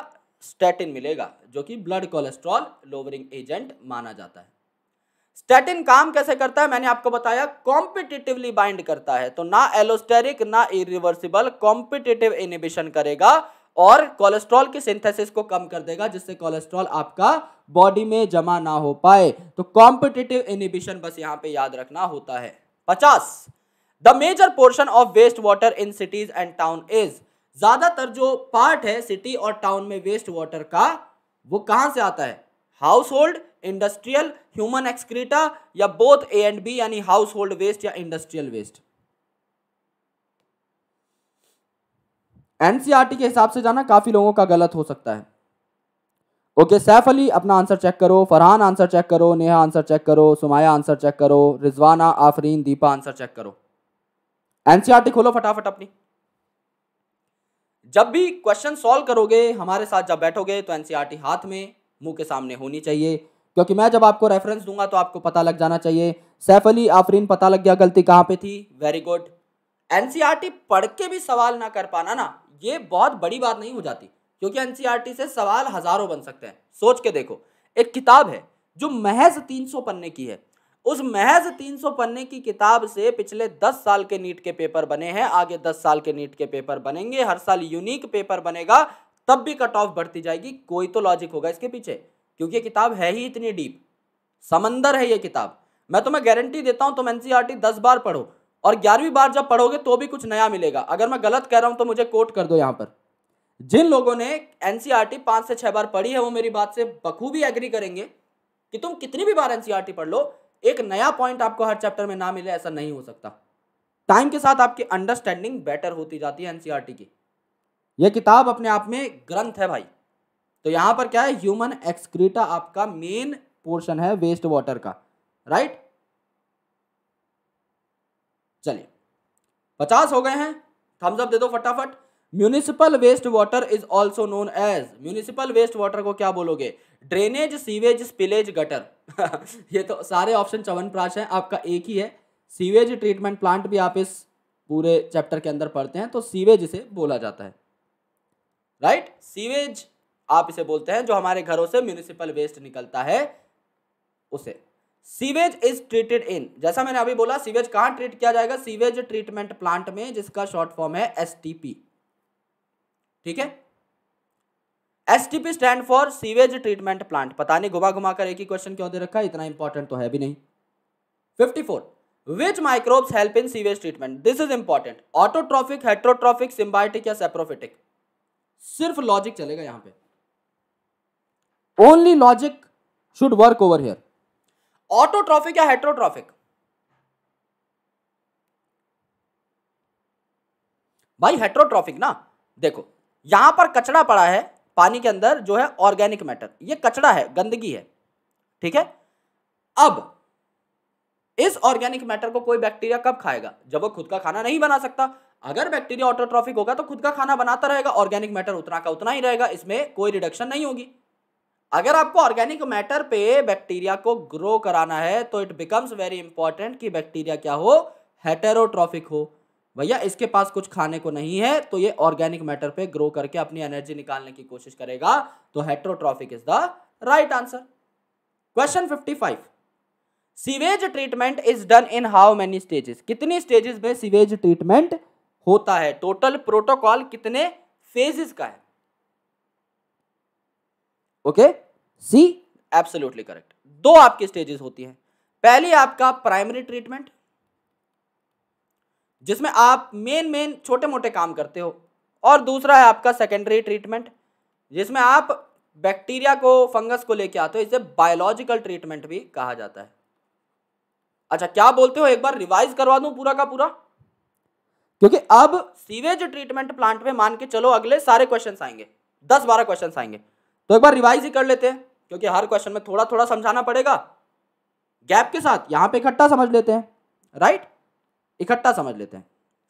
स्टैटिन मिलेगा जो कि ब्लड कोलेस्ट्रॉल लोवरिंग एजेंट माना जाता है स्टैटिन काम कैसे करता है मैंने आपको बताया कॉम्पिटिटिवली बाइंड करता है तो ना एलोस्टेरिक ना इरिवर्सिबल कॉम्पिटिटिव इनिबिशन करेगा और कोलेस्ट्रॉल की सिंथेसिस को कम कर देगा जिससे कोलेस्ट्रॉल आपका बॉडी में जमा ना हो पाए तो कॉम्पिटिटिव इनिबिशन बस यहां पे याद रखना होता है पचास the major portion of waste water in cities and town is ज्यादातर जो पार्ट है सिटी और टाउन में वेस्ट वाटर का वो कहां से आता है household industrial human excreta या बोथ ए एंड बी यानी हाउस होल्ड वेस्ट या इंडस्ट्रियल वेस्ट एनसीआरटी के हिसाब से जाना काफ़ी लोगों का गलत हो सकता है ओके सैफ अली अपना आंसर चेक करो फरहान आंसर चेक करो नेहा आंसर चेक करो सुमाया आंसर चेक करो रिजवाना आफरीन दीपा आंसर चेक करो एनसीईआरटी खोलो फटाफट अपनी जब भी क्वेश्चन सॉल्व करोगे हमारे साथ जब बैठोगे तो एनसीईआरटी हाथ में मुंह के सामने होनी चाहिए क्योंकि मैं जब आपको रेफरेंस दूंगा तो आपको पता लग जाना चाहिए सैफ अली आफरीन पता लग गया गलती कहां पे थी वेरी गुड एनसीईआरटी पढ़ के भी सवाल ना कर पाना ना ये बहुत बड़ी बात नहीं हो जाती क्योंकि एन e से सवाल हजारों बन सकते हैं सोच के देखो एक किताब है जो महज 300 पन्ने की है उस महज 300 पन्ने की किताब से पिछले 10 साल के नीट के पेपर बने हैं आगे 10 साल के नीट के पेपर बनेंगे हर साल यूनिक पेपर बनेगा तब भी कट ऑफ बढ़ती जाएगी कोई तो लॉजिक होगा इसके पीछे क्योंकि ये किताब है ही इतनी डीप समंदर है ये किताब मैं तुम्हें गारंटी देता हूं तुम एनसीईआरटी e दस बार पढ़ो और ग्यारहवीं बार जब पढ़ोगे तो भी कुछ नया मिलेगा अगर मैं गलत कह रहा हूँ तो मुझे कोट कर दो यहाँ पर जिन लोगों ने एन पाँच से छः बार पढ़ी है वो मेरी बात से बखूबी एग्री करेंगे कि तुम कितनी भी बार एन पढ़ लो एक नया पॉइंट आपको हर चैप्टर में ना मिले ऐसा नहीं हो सकता टाइम के साथ आपकी अंडरस्टैंडिंग बेटर होती जाती है एन की यह किताब अपने आप में ग्रंथ है भाई तो यहाँ पर क्या है ह्यूमन एक्सक्रीटा आपका मेन पोर्शन है वेस्ट वाटर का राइट चलिए पचास हो गए हैं थम्स अप दे दो फटाफट municipal waste water is also known as municipal waste water को क्या बोलोगे ड्रेनेज सीवेज स्पिलेज गटर ये तो सारे ऑप्शन प्राश हैं आपका एक ही है सीवेज ट्रीटमेंट प्लांट भी आप इस पूरे चैप्टर के अंदर पढ़ते हैं तो सीवेज इसे बोला जाता है राइट right? सीवेज आप इसे बोलते हैं जो हमारे घरों से म्यूनिसिपल वेस्ट निकलता है उसे सीवेज इज ट्रीटेड इन जैसा मैंने अभी बोला सीवेज कहां ट्रीट किया जाएगा सीवेज ट्रीटमेंट प्लांट में जिसका शॉर्ट फॉर्म है एस ठीक है S stand for sewage treatment plant पता नहीं घुमा घुमा कर एक ही क्वेश्चन क्यों दे रखा इतना इंपॉर्टेंट तो है भी नहीं 54 which microbes help in sewage treatment this is important autotrophic heterotrophic symbiotic या सेप्रोफिटिक सिर्फ लॉजिक चलेगा यहां पे only logic should work over here autotrophic या हेट्रोट्रॉफिक भाई हेट्रोट्रॉफिक ना देखो यहां पर कचड़ा पड़ा है पानी के अंदर जो है ऑर्गेनिक मैटर ये कचड़ा है गंदगी है ठीक है अब इस ऑर्गेनिक मैटर को कोई बैक्टीरिया कब खाएगा जब वो खुद का खाना नहीं बना सकता अगर बैक्टीरिया ऑटोट्रॉफिक होगा तो खुद का खाना बनाता रहेगा ऑर्गेनिक मैटर उतना का उतना ही रहेगा इसमें कोई रिडक्शन नहीं होगी अगर आपको ऑर्गेनिक मैटर पे बैक्टीरिया को ग्रो कराना है तो इट बिकम्स वेरी इंपॉर्टेंट कि बैक्टीरिया क्या हो हेटेरोट्रॉफिक हो भैया इसके पास कुछ खाने को नहीं है तो ये ऑर्गेनिक मैटर पे ग्रो करके अपनी एनर्जी निकालने की कोशिश करेगा तो heterotrophic is the right answer question 55 sewage treatment is done in how many stages कितनी स्टेजेस में सीवेज ट्रीटमेंट होता है टोटल प्रोटोकॉल कितने फेजेस का है ओके सी एब्सोल्युटली करेक्ट दो आपकी स्टेजेस होती हैं पहली आपका प्राइमरी ट्रीटमेंट जिसमें आप मेन मेन छोटे मोटे काम करते हो और दूसरा है आपका सेकेंडरी ट्रीटमेंट जिसमें आप बैक्टीरिया को फंगस को लेके आते हो इसे बायोलॉजिकल ट्रीटमेंट भी कहा जाता है अच्छा क्या बोलते हो एक बार रिवाइज करवा दूं पूरा का पूरा क्योंकि अब सीवेज ट्रीटमेंट प्लांट में मान के चलो अगले सारे क्वेश्चन आएंगे दस बारह क्वेश्चन आएंगे तो एक बार रिवाइज ही कर लेते हैं क्योंकि हर क्वेश्चन में थोड़ा थोड़ा समझाना पड़ेगा गैप के साथ यहां पे इकट्ठा समझ लेते हैं राइट इकट्ठा समझ लेते हैं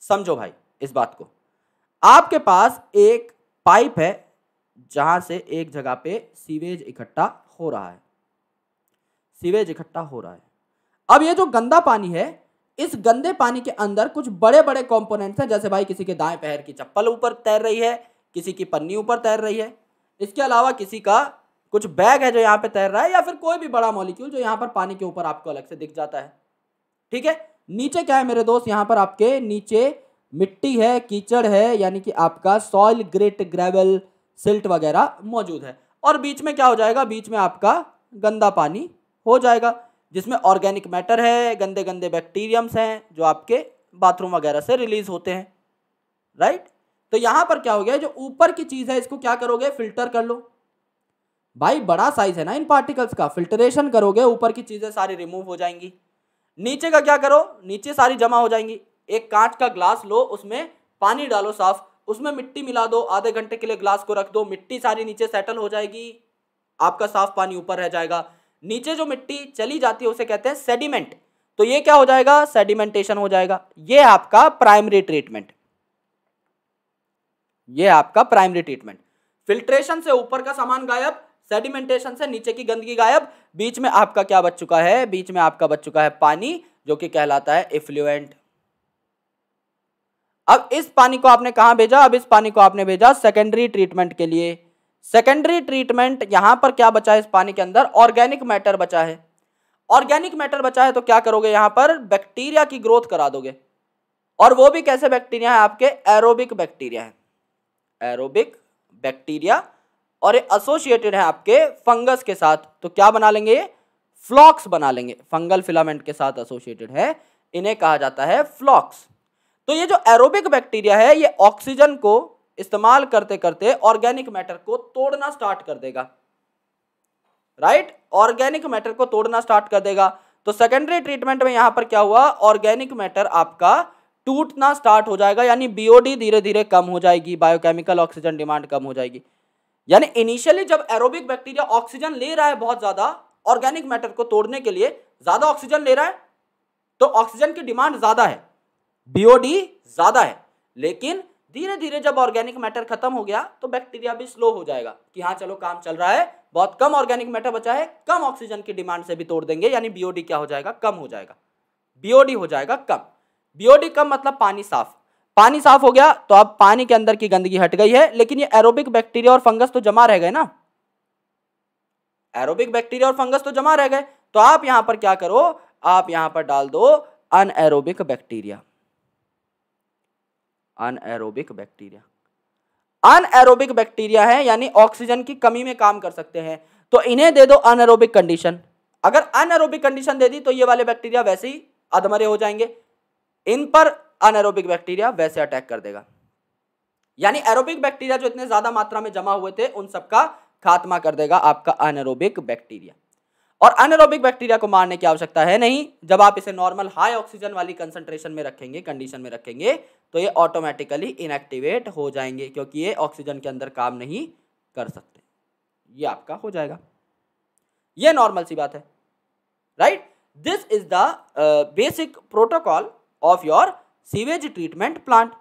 समझो भाई इस बात को आपके पास एक पाइप है जहां से एक जगह पे सीवेज इकट्ठा हो रहा है सीवेज इकट्ठा हो रहा है अब ये जो गंदा पानी है इस गंदे पानी के अंदर कुछ बड़े बड़े कॉम्पोनेंट हैं जैसे भाई किसी के दाएं पैर की चप्पल ऊपर तैर रही है किसी की पन्नी ऊपर तैर रही है इसके अलावा किसी का कुछ बैग है जो यहाँ पे तैर रहा है या फिर कोई भी बड़ा मॉलिक्यूल जो यहाँ पर पानी के ऊपर आपको अलग से दिख जाता है ठीक है नीचे क्या है मेरे दोस्त यहाँ पर आपके नीचे मिट्टी है कीचड़ है यानी कि आपका सॉइल ग्रेट ग्रेवल सिल्ट वगैरह मौजूद है और बीच में क्या हो जाएगा बीच में आपका गंदा पानी हो जाएगा जिसमें ऑर्गेनिक मैटर है गंदे गंदे बैक्टीरियम्स हैं जो आपके बाथरूम वगैरह से रिलीज होते हैं राइट तो यहां पर क्या हो गया जो ऊपर की चीज है इसको क्या करोगे फिल्टर कर लो भाई बड़ा साइज है ना इन पार्टिकल्स का फिल्टरेशन करोगे ऊपर की चीजें सारी रिमूव हो जाएंगी नीचे का क्या करो नीचे सारी जमा हो जाएंगी एक कांच का ग्लास लो उसमें पानी डालो साफ उसमें मिट्टी मिला दो आधे घंटे के लिए ग्लास को रख दो मिट्टी सारी नीचे सेटल हो जाएगी आपका साफ पानी ऊपर रह जाएगा नीचे जो मिट्टी चली जाती है उसे कहते हैं सेडिमेंट तो ये क्या हो जाएगा सेडिमेंटेशन हो जाएगा ये आपका प्राइमरी ट्रीटमेंट ये आपका प्राइमरी ट्रीटमेंट फिल्ट्रेशन से ऊपर का सामान गायब सेडिमेंटेशन से नीचे की गंदगी गायब बीच में आपका क्या बच चुका है बीच में आपका बच चुका है पानी जो कि कहलाता है इफ्लुएंट अब इस पानी को आपने कहा भेजा अब इस पानी को आपने भेजा सेकेंडरी ट्रीटमेंट के लिए सेकेंडरी ट्रीटमेंट यहां पर क्या बचा है इस पानी के अंदर ऑर्गेनिक मैटर बचा है ऑर्गेनिक मैटर बचा है तो क्या करोगे यहां पर बैक्टीरिया की ग्रोथ करा दोगे और वो भी कैसे बैक्टीरिया है आपके एरोबिक बैक्टीरिया है एरोबिक बैक्टीरिया और ये एसोसिएटेड है आपके फंगस के साथ तो क्या बना लेंगे ये फ्लॉक्स बना लेंगे फंगल फिलामेंट के साथ एसोसिएटेड है इन्हें कहा जाता है फ्लॉक्स तो ये जो एरोबिक बैक्टीरिया है ये ऑक्सीजन को इस्तेमाल करते करते ऑर्गेनिक मैटर को तोड़ना स्टार्ट कर देगा राइट ऑर्गेनिक मैटर को तोड़ना स्टार्ट कर देगा तो सेकेंडरी ट्रीटमेंट में यहां पर क्या हुआ ऑर्गेनिक मैटर आपका टूटना स्टार्ट हो जाएगा यानी बीओडी धीरे धीरे कम हो जाएगी बायोकेमिकल ऑक्सीजन डिमांड कम हो जाएगी यानी इनिशियली जब एरोबिक बैक्टीरिया ऑक्सीजन ले रहा है बहुत ज्यादा ऑर्गेनिक मैटर को तोड़ने के लिए ज्यादा ऑक्सीजन ले रहा है तो ऑक्सीजन की डिमांड ज्यादा है बीओडी ज्यादा है लेकिन धीरे धीरे जब ऑर्गेनिक मैटर खत्म हो गया तो बैक्टीरिया भी स्लो हो जाएगा कि हाँ चलो काम चल रहा है बहुत कम ऑर्गेनिक मैटर बचा है कम ऑक्सीजन की डिमांड से भी तोड़ देंगे यानी बीओडी क्या हो जाएगा कम हो जाएगा बीओडी हो जाएगा कम बीओडी का मतलब पानी साफ पानी साफ हो गया तो अब पानी के अंदर की गंदगी हट गई है लेकिन ये एरोबिक बैक्टीरिया और फंगस तो जमा रह गए ना एरोबिक बैक्टीरिया और फंगस तो जमा रह गए तो आप यहां पर क्या करो आप यहां पर डाल दो anaerobic bacteria anaerobic bacteria anaerobic bacteria है यानी ऑक्सीजन की कमी में काम कर सकते हैं तो इन्हें दे दो एरोबिक कंडीशन अगर अन एरोबिक कंडीशन दे दी तो ये वाले बैक्टीरिया वैसे ही अधमरे हो जाएंगे इन पर अनएरोबिक बैक्टीरिया वैसे अटैक कर देगा यानी एरोबिक बैक्टीरिया जो इतने ज्यादा मात्रा में जमा हुए थे उन सबका खात्मा कर देगा आपका अनएरोबिक बैक्टीरिया और अनएरोबिक बैक्टीरिया को मारने की आवश्यकता है नहीं जब आप इसे नॉर्मल हाई ऑक्सीजन वाली कंसंट्रेशन में रखेंगे कंडीशन में रखेंगे तो ये ऑटोमेटिकली इनएक्टिवेट हो जाएंगे क्योंकि ये ऑक्सीजन के अंदर काम नहीं कर सकते ये आपका हो जाएगा ये नॉर्मल सी बात है right this is the basic protocol of your sewage treatment plant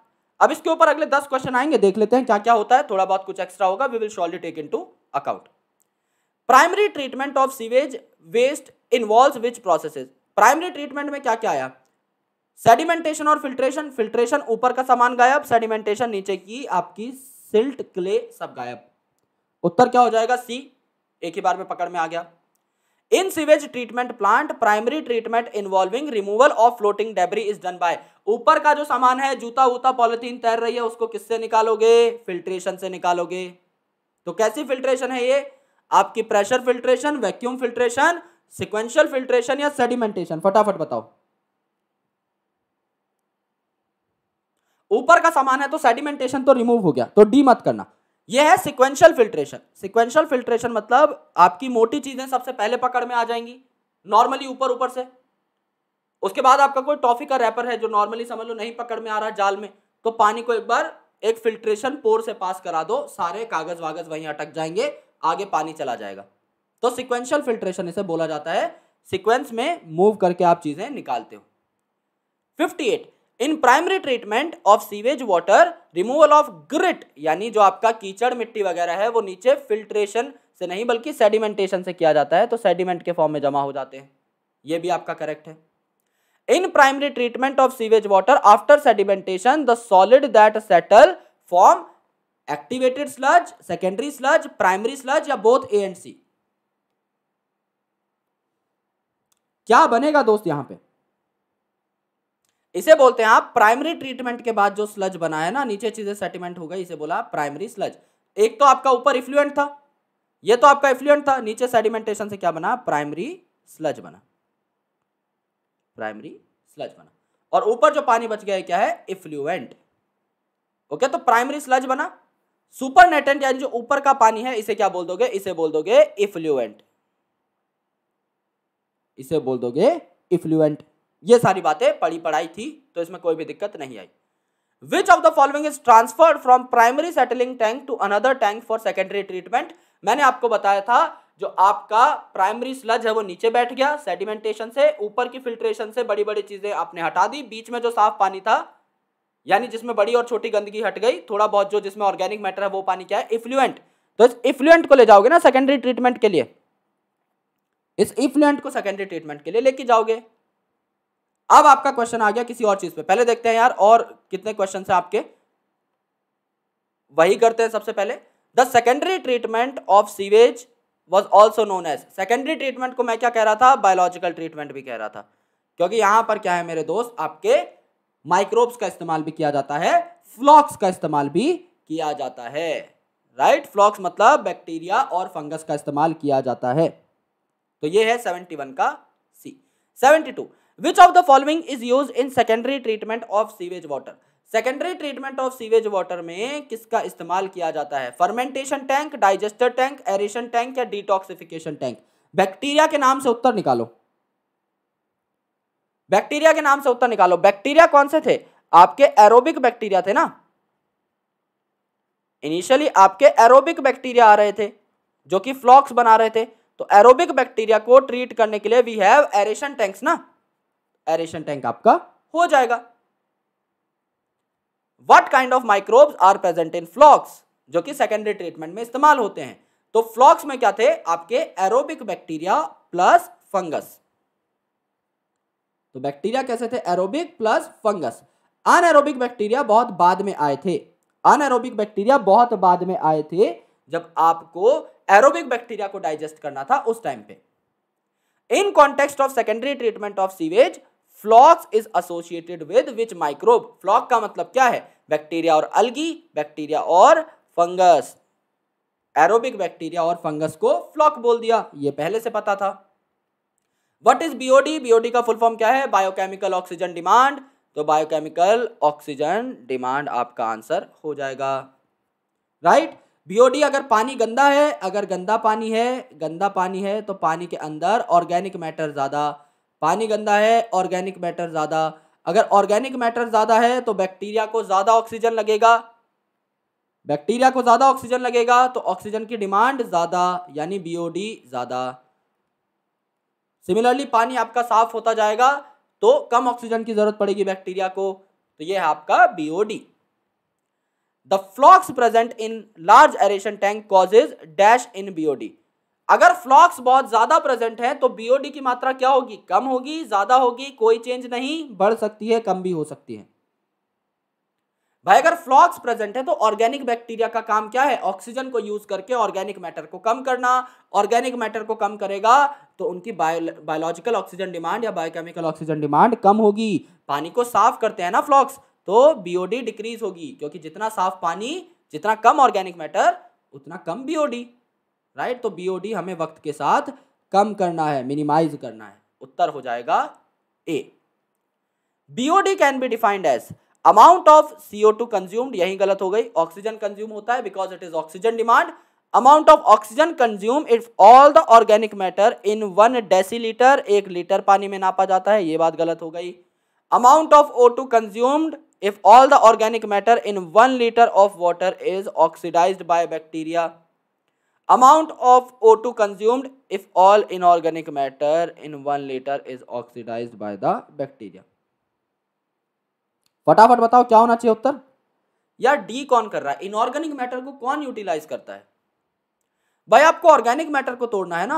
अब इसके ऊपर अगले दस क्वेश्चन आएंगे देख लेते हैं क्या क्या होता है थोड़ा बहुत कुछ एक्स्ट्रा होगा we will surely take into account primary treatment of sewage waste involve which process primary treatment में क्या क्या आया सेडिमेंटेशन और फिल्ट्रेशन फिल्ट्रेशन ऊपर का सामान गायब सेडिमेंटेशन नीचे की आपकी सिल्ट क्ले सब गायब उत्तर क्या हो जाएगा सी एक ही बार में पकड़ में आ गया in sewage treatment plant primary treatment involving removal of floating debris is done by ऊपर का जो सामान है जूता वूता पॉलिथीन तैर रही है उसको किससे निकालोगे फिल्ट्रेशन से निकालोगे तो कैसी फिल्ट्रेशन है ये आपकी pressure filtration vacuum filtration sequential filtration या सेडिमेंटेशन फटाफट बताओ ऊपर का सामान है तो सेडिमेंटेशन तो रिमूव हो गया तो डी मत करना यह है सिक्वेंशियल फिल्ट्रेशन सिक्वेंशियल फिल्ट्रेशन मतलब आपकी मोटी चीजें सबसे पहले पकड़ में आ जाएंगी नॉर्मली ऊपर ऊपर से उसके बाद आपका कोई टॉफी का रैपर है जो नॉर्मली समझ लो नहीं पकड़ में आ रहा जाल में तो पानी को एक बार एक फिल्ट्रेशन पोर से पास करा दो सारे कागज वागज वहीं अटक जाएंगे आगे पानी चला जाएगा तो सिक्वेंशियल फिल्ट्रेशन इसे बोला जाता है सिक्वेंस में मूव करके आप चीजें निकालते हो fifty in primary treatment of sewage water removal of grit यानी जो आपका कीचड़ मिट्टी वगैरह है वो नीचे फिल्ट्रेशन से नहीं बल्कि सेडिमेंटेशन से किया जाता है तो सेडिमेंट के फॉर्म में जमा हो जाते हैं ये भी आपका करेक्ट है in primary treatment of sewage water after sedimentation the solid that settle form activated sludge secondary sludge primary sludge या बोथ ए एंड सी क्या बनेगा दोस्त यहां पे इसे बोलते हैं आप प्राइमरी ट्रीटमेंट के बाद जो स्लज बना है ना नीचे चीजें सेटिमेंट हो गई इसे बोला प्राइमरी स्लज एक तो आपका ऊपर इफ्लुएंट था ये तो आपका इफ्लुएंट था नीचे सेडिमेंटेशन से क्या बना प्राइमरी स्लज बना प्राइमरी स्लज बना और ऊपर जो पानी बच गया है क्या है इफ्लुएंट ओके तो प्राइमरी स्लज बना नेटेंट यानी जो ऊपर का पानी है इसे क्या बोल दोगे इसे बोल दोगे इफ्लुएंट इसे बोल दोगे इफ्लुएंट ये सारी बातें पढ़ी पढ़ाई थी तो इसमें कोई भी दिक्कत नहीं आई which of the following is transferred from primary settling tank to another tank for secondary treatment मैंने आपको बताया था जो आपका प्राइमरी स्लज है वो नीचे बैठ गया सेडिमेंटेशन से ऊपर की फिल्ट्रेशन से बड़ी बड़ी चीजें आपने हटा दी बीच में जो साफ पानी था यानी जिसमें बड़ी और छोटी गंदगी हट गई थोड़ा बहुत जो जिसमें ऑर्गेनिक मैटर है वो पानी क्या है इफ्लुएंट तो इस इफ्लुएंट को ले जाओगे ना सेकेंडरी ट्रीटमेंट के लिए इस इफ्लुएंट को सेकेंडरी ट्रीटमेंट के लिए लेके जाओगे अब आपका क्वेश्चन आ गया किसी और चीज पे पहले देखते हैं यार और कितने क्वेश्चन है आपके वही करते हैं सबसे पहले the secondary treatment of sewage was also known as secondary treatment को मैं क्या कह रहा था बायोलॉजिकल ट्रीटमेंट भी कह रहा था क्योंकि यहां पर क्या है मेरे दोस्त आपके माइक्रोब्स का इस्तेमाल भी किया जाता है फ्लॉक्स का इस्तेमाल भी किया जाता है राइट फ्लॉक्स मतलब बैक्टीरिया और फंगस का इस्तेमाल किया जाता है तो ये है 71 का C 72 which of the following is use in secondary treatment of sewage water secondary treatment of sewage water में किसका इस्तेमाल किया जाता है fermentation tank digester tank aeration tank या डिटॉक्सिफिकेशन टैंक बैक्टीरिया के नाम से उत्तर निकालो बैक्टीरिया के नाम से उत्तर निकालो बैक्टीरिया कौन से थे आपके एरोबिक बैक्टीरिया थे ना इनिशियली आपके एरोबिक बैक्टीरिया आ रहे थे जो कि फ्लॉक्स बना रहे थे तो एरोबिक बैक्टीरिया को ट्रीट करने के लिए वी हैव एरेशन टैंक्स ना एरेशन टैंक आपका हो जाएगा what kind of microbes are present in flocs जो कि सेकेंडरी ट्रीटमेंट में इस्तेमाल होते हैं तो फ्लॉक्स में क्या थे आपके एरोबिक बैक्टीरिया प्लस फंगस तो बैक्टीरिया कैसे थे aerobic plus fungus anaerobic bacteria बहुत बाद में आए थे अनएरोबिक बैक्टीरिया बहुत बाद में आए थे जब आपको एरोबिक बैक्टीरिया को डाइजेस्ट करना था उस टाइम पे in context of secondary treatment of sewage flocs is associated with which microbe floc का मतलब क्या है बैक्टीरिया और अलगी बैक्टीरिया और फंगस एरोबिक बैक्टीरिया और फंगस को फ्लॉक बोल दिया ये पहले से पता था वट इज बीओडी बीओडी का फुल फॉर्म क्या है बायोकेमिकल ऑक्सीजन डिमांड तो बायोकेमिकल ऑक्सीजन डिमांड आपका आंसर हो जाएगा राइट right? बीओडी अगर पानी गंदा है अगर गंदा पानी है गंदा पानी है तो पानी के अंदर ऑर्गेनिक मैटर ज़्यादा पानी गंदा है ऑर्गेनिक मैटर ज़्यादा अगर ऑर्गेनिक मैटर ज़्यादा है तो बैक्टीरिया को ज़्यादा ऑक्सीजन लगेगा बैक्टीरिया को ज़्यादा ऑक्सीजन लगेगा तो ऑक्सीजन की डिमांड ज़्यादा यानी बीओडी ज़्यादा सिमिलरली पानी आपका साफ होता जाएगा तो कम ऑक्सीजन की जरूरत पड़ेगी बैक्टीरिया को तो यह है आपका BOD the flocs present in large aeration tank causes dash in BOD अगर फ्लॉक्स बहुत ज्यादा प्रेजेंट है तो बीओडी की मात्रा क्या होगी कम होगी ज्यादा होगी कोई चेंज नहीं बढ़ सकती है कम भी हो सकती है भाई अगर फ्लॉक्स प्रेजेंट है तो ऑर्गेनिक बैक्टीरिया का काम क्या है ऑक्सीजन को यूज करके ऑर्गेनिक मैटर को कम करना ऑर्गेनिक मैटर को कम करेगा तो उनकी बायोलॉजिकल ऑक्सीजन डिमांड या बायोकेमिकल ऑक्सीजन डिमांड कम होगी पानी को साफ करते हैं ना फ्लॉक्स तो बीओडी डिक्रीज होगी क्योंकि जितना साफ पानी जितना कम ऑर्गेनिक मैटर उतना कम बीओडी राइट तो बी हमें वक्त के साथ कम करना है मिनिमाइज करना है उत्तर हो जाएगा A BOD can be defined as amount of CO two consumed यही गलत हो गई ऑक्सीजन कंज्यूम होता है because it is oxygen demand amount of oxygen consume if all the organic matter in one decilitre एक लीटर पानी में नापा जाता है ये बात गलत हो गई amount of O two consumed if all the organic matter in one litre of water is oxidise by bacteria amount of O two consumed if all inorganic matter in one litre is oxidise by the bacteria फटाफट बताओ क्या होना चाहिए उत्तर या D कौन कर रहा है इनऑर्गेनिक मैटर को कौन यूटिलाइज करता है भाई आपको ऑर्गेनिक मैटर को तोड़ना है ना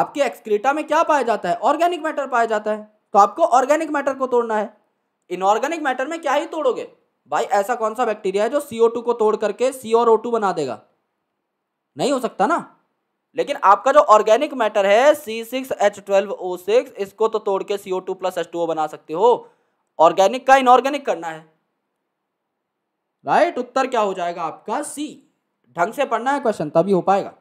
आपके एक्सक्रीटा में क्या पाया जाता है ऑर्गेनिक मैटर पाया जाता है तो आपको ऑर्गेनिक मैटर को तोड़ना है इनऑर्गेनिक मैटर में क्या ही तोड़ोगे भाई ऐसा कौन सा बैक्टीरिया है जो सी को तोड़ करके सी और बना देगा नहीं हो सकता ना लेकिन आपका जो ऑर्गेनिक मैटर है C six H twelve O six इसको तो तोड़ के C O two plus H two O बना सकते हो ऑर्गेनिक का इनऑर्गेनिक करना है राइट right? उत्तर क्या हो जाएगा आपका सी ढंग से पढ़ना है क्वेश्चन तभी हो पाएगा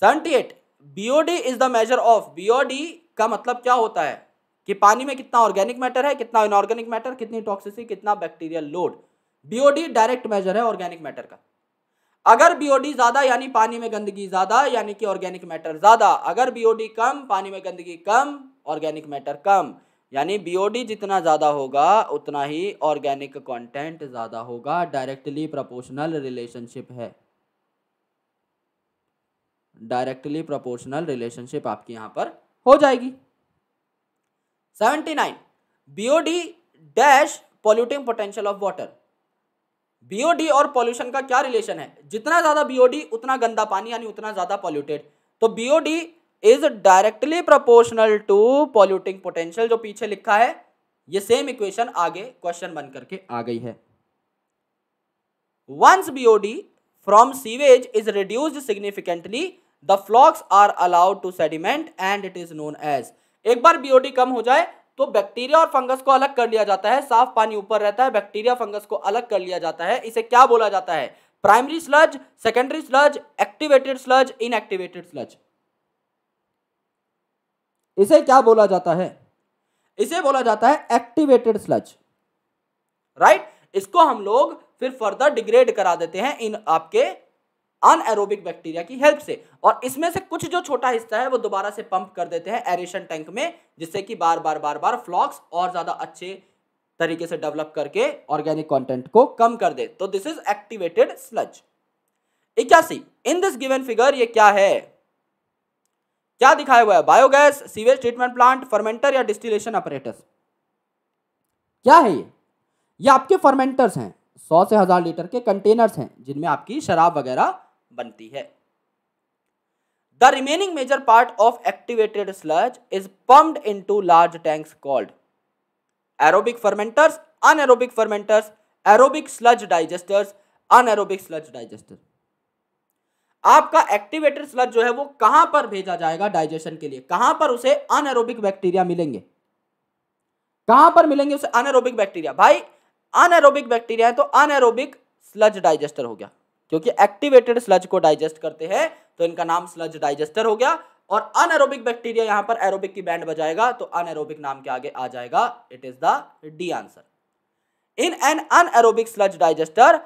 seventy eight BOD is the measure of BOD का मतलब क्या होता है कि पानी में कितना ऑर्गेनिक मैटर है कितना इनऑर्गेनिक मैटर कितनी टॉक्सिसी कितना bacterial load BOD direct measure है ऑर्गेनिक मैटर का अगर बीओडी ज़्यादा यानी पानी में गंदगी ज़्यादा यानी कि ऑर्गेनिक मैटर ज़्यादा अगर बीओडी कम पानी में गंदगी कम ऑर्गेनिक मैटर कम यानी बीओडी जितना ज़्यादा होगा उतना ही ऑर्गेनिक कंटेंट ज़्यादा होगा डायरेक्टली प्रोपोर्शनल रिलेशनशिप है डायरेक्टली प्रोपोर्शनल रिलेशनशिप आपकी यहां पर हो जाएगी seventy nine BOD dash polluting potential of water BOD और पॉल्यूशन का क्या रिलेशन है जितना ज्यादा बीओडी उतना गंदा पानी यानी उतना ज्यादा पॉल्यूटेड तो BOD is directly proportional to polluting potential जो पीछे लिखा है ये सेम इक्वेशन आगे क्वेश्चन बन करके आ गई है once BOD from sewage is reduced significantly the flocs are allowed to sediment and it is known as एक बार बीओडी कम हो जाए तो बैक्टीरिया और फंगस को अलग कर लिया जाता है साफ पानी ऊपर रहता है बैक्टीरिया फंगस को अलग कर लिया जाता है इसे क्या बोला जाता है primary sludge secondary sludge activated sludge inactivated sludge इसे क्या बोला जाता है इसे बोला जाता है एक्टिवेटेड स्लज राइट इसको हम लोग फिर फर्दर डिग्रेड करा देते हैं इन आपके अनएरोबिक बैक्टीरिया की हेल्प से और इसमें से कुछ जो छोटा हिस्सा है वो दोबारा से पंप कर देते हैं एरेशन टैंक में जिससे कि बार बार बार बार फ्लॉक्स और ज़्यादा अच्छे तरीके से डेवलप करके ऑर्गेनिक कॉन्टेंट को कम कर दे तो दिस इज एक्टिवेटेड स्लज इक्यासी इन दिस गिवन फिगर ये क्या है क्या दिखाया हुआ है biogas sewage treatment plant fermenter या डिस्टिलेशन ऑपरेटर क्या है ये ये आपके फर्मेंटर्स हैं सौ से हज़ार लीटर के कंटेनर्स हैं जिनमें आपकी शराब वगैरह बनती है the remaining major part of activated sludge is pumped into large tanks called aerobic fermenters anaerobic fermenters aerobic sludge digesters anaerobic sludge digester आपका एक्टिवेटेड स्लज जो है वो कहां पर भेजा जाएगा डाइजेशन के लिए कहां पर उसे अनएरोबिक बैक्टीरिया मिलेंगे कहां पर मिलेंगे उसे अनएरोबिक बैक्टीरिया भाई अनएरोबिक बैक्टीरिया है तो अनएरोबिक स्लज डाइजेस्टर हो गया क्योंकि एक्टिवेटेड स्लज को डाइजेस्ट करते हैं तो इनका नाम स्लज डाइजेस्टर हो गया और अनएरोबिक बैक्टीरिया यहां पर एरोबिक की बैंड बजाएगा तो अनएरोबिक नाम के आगे आ जाएगा it is the D answer in an अन sludge digester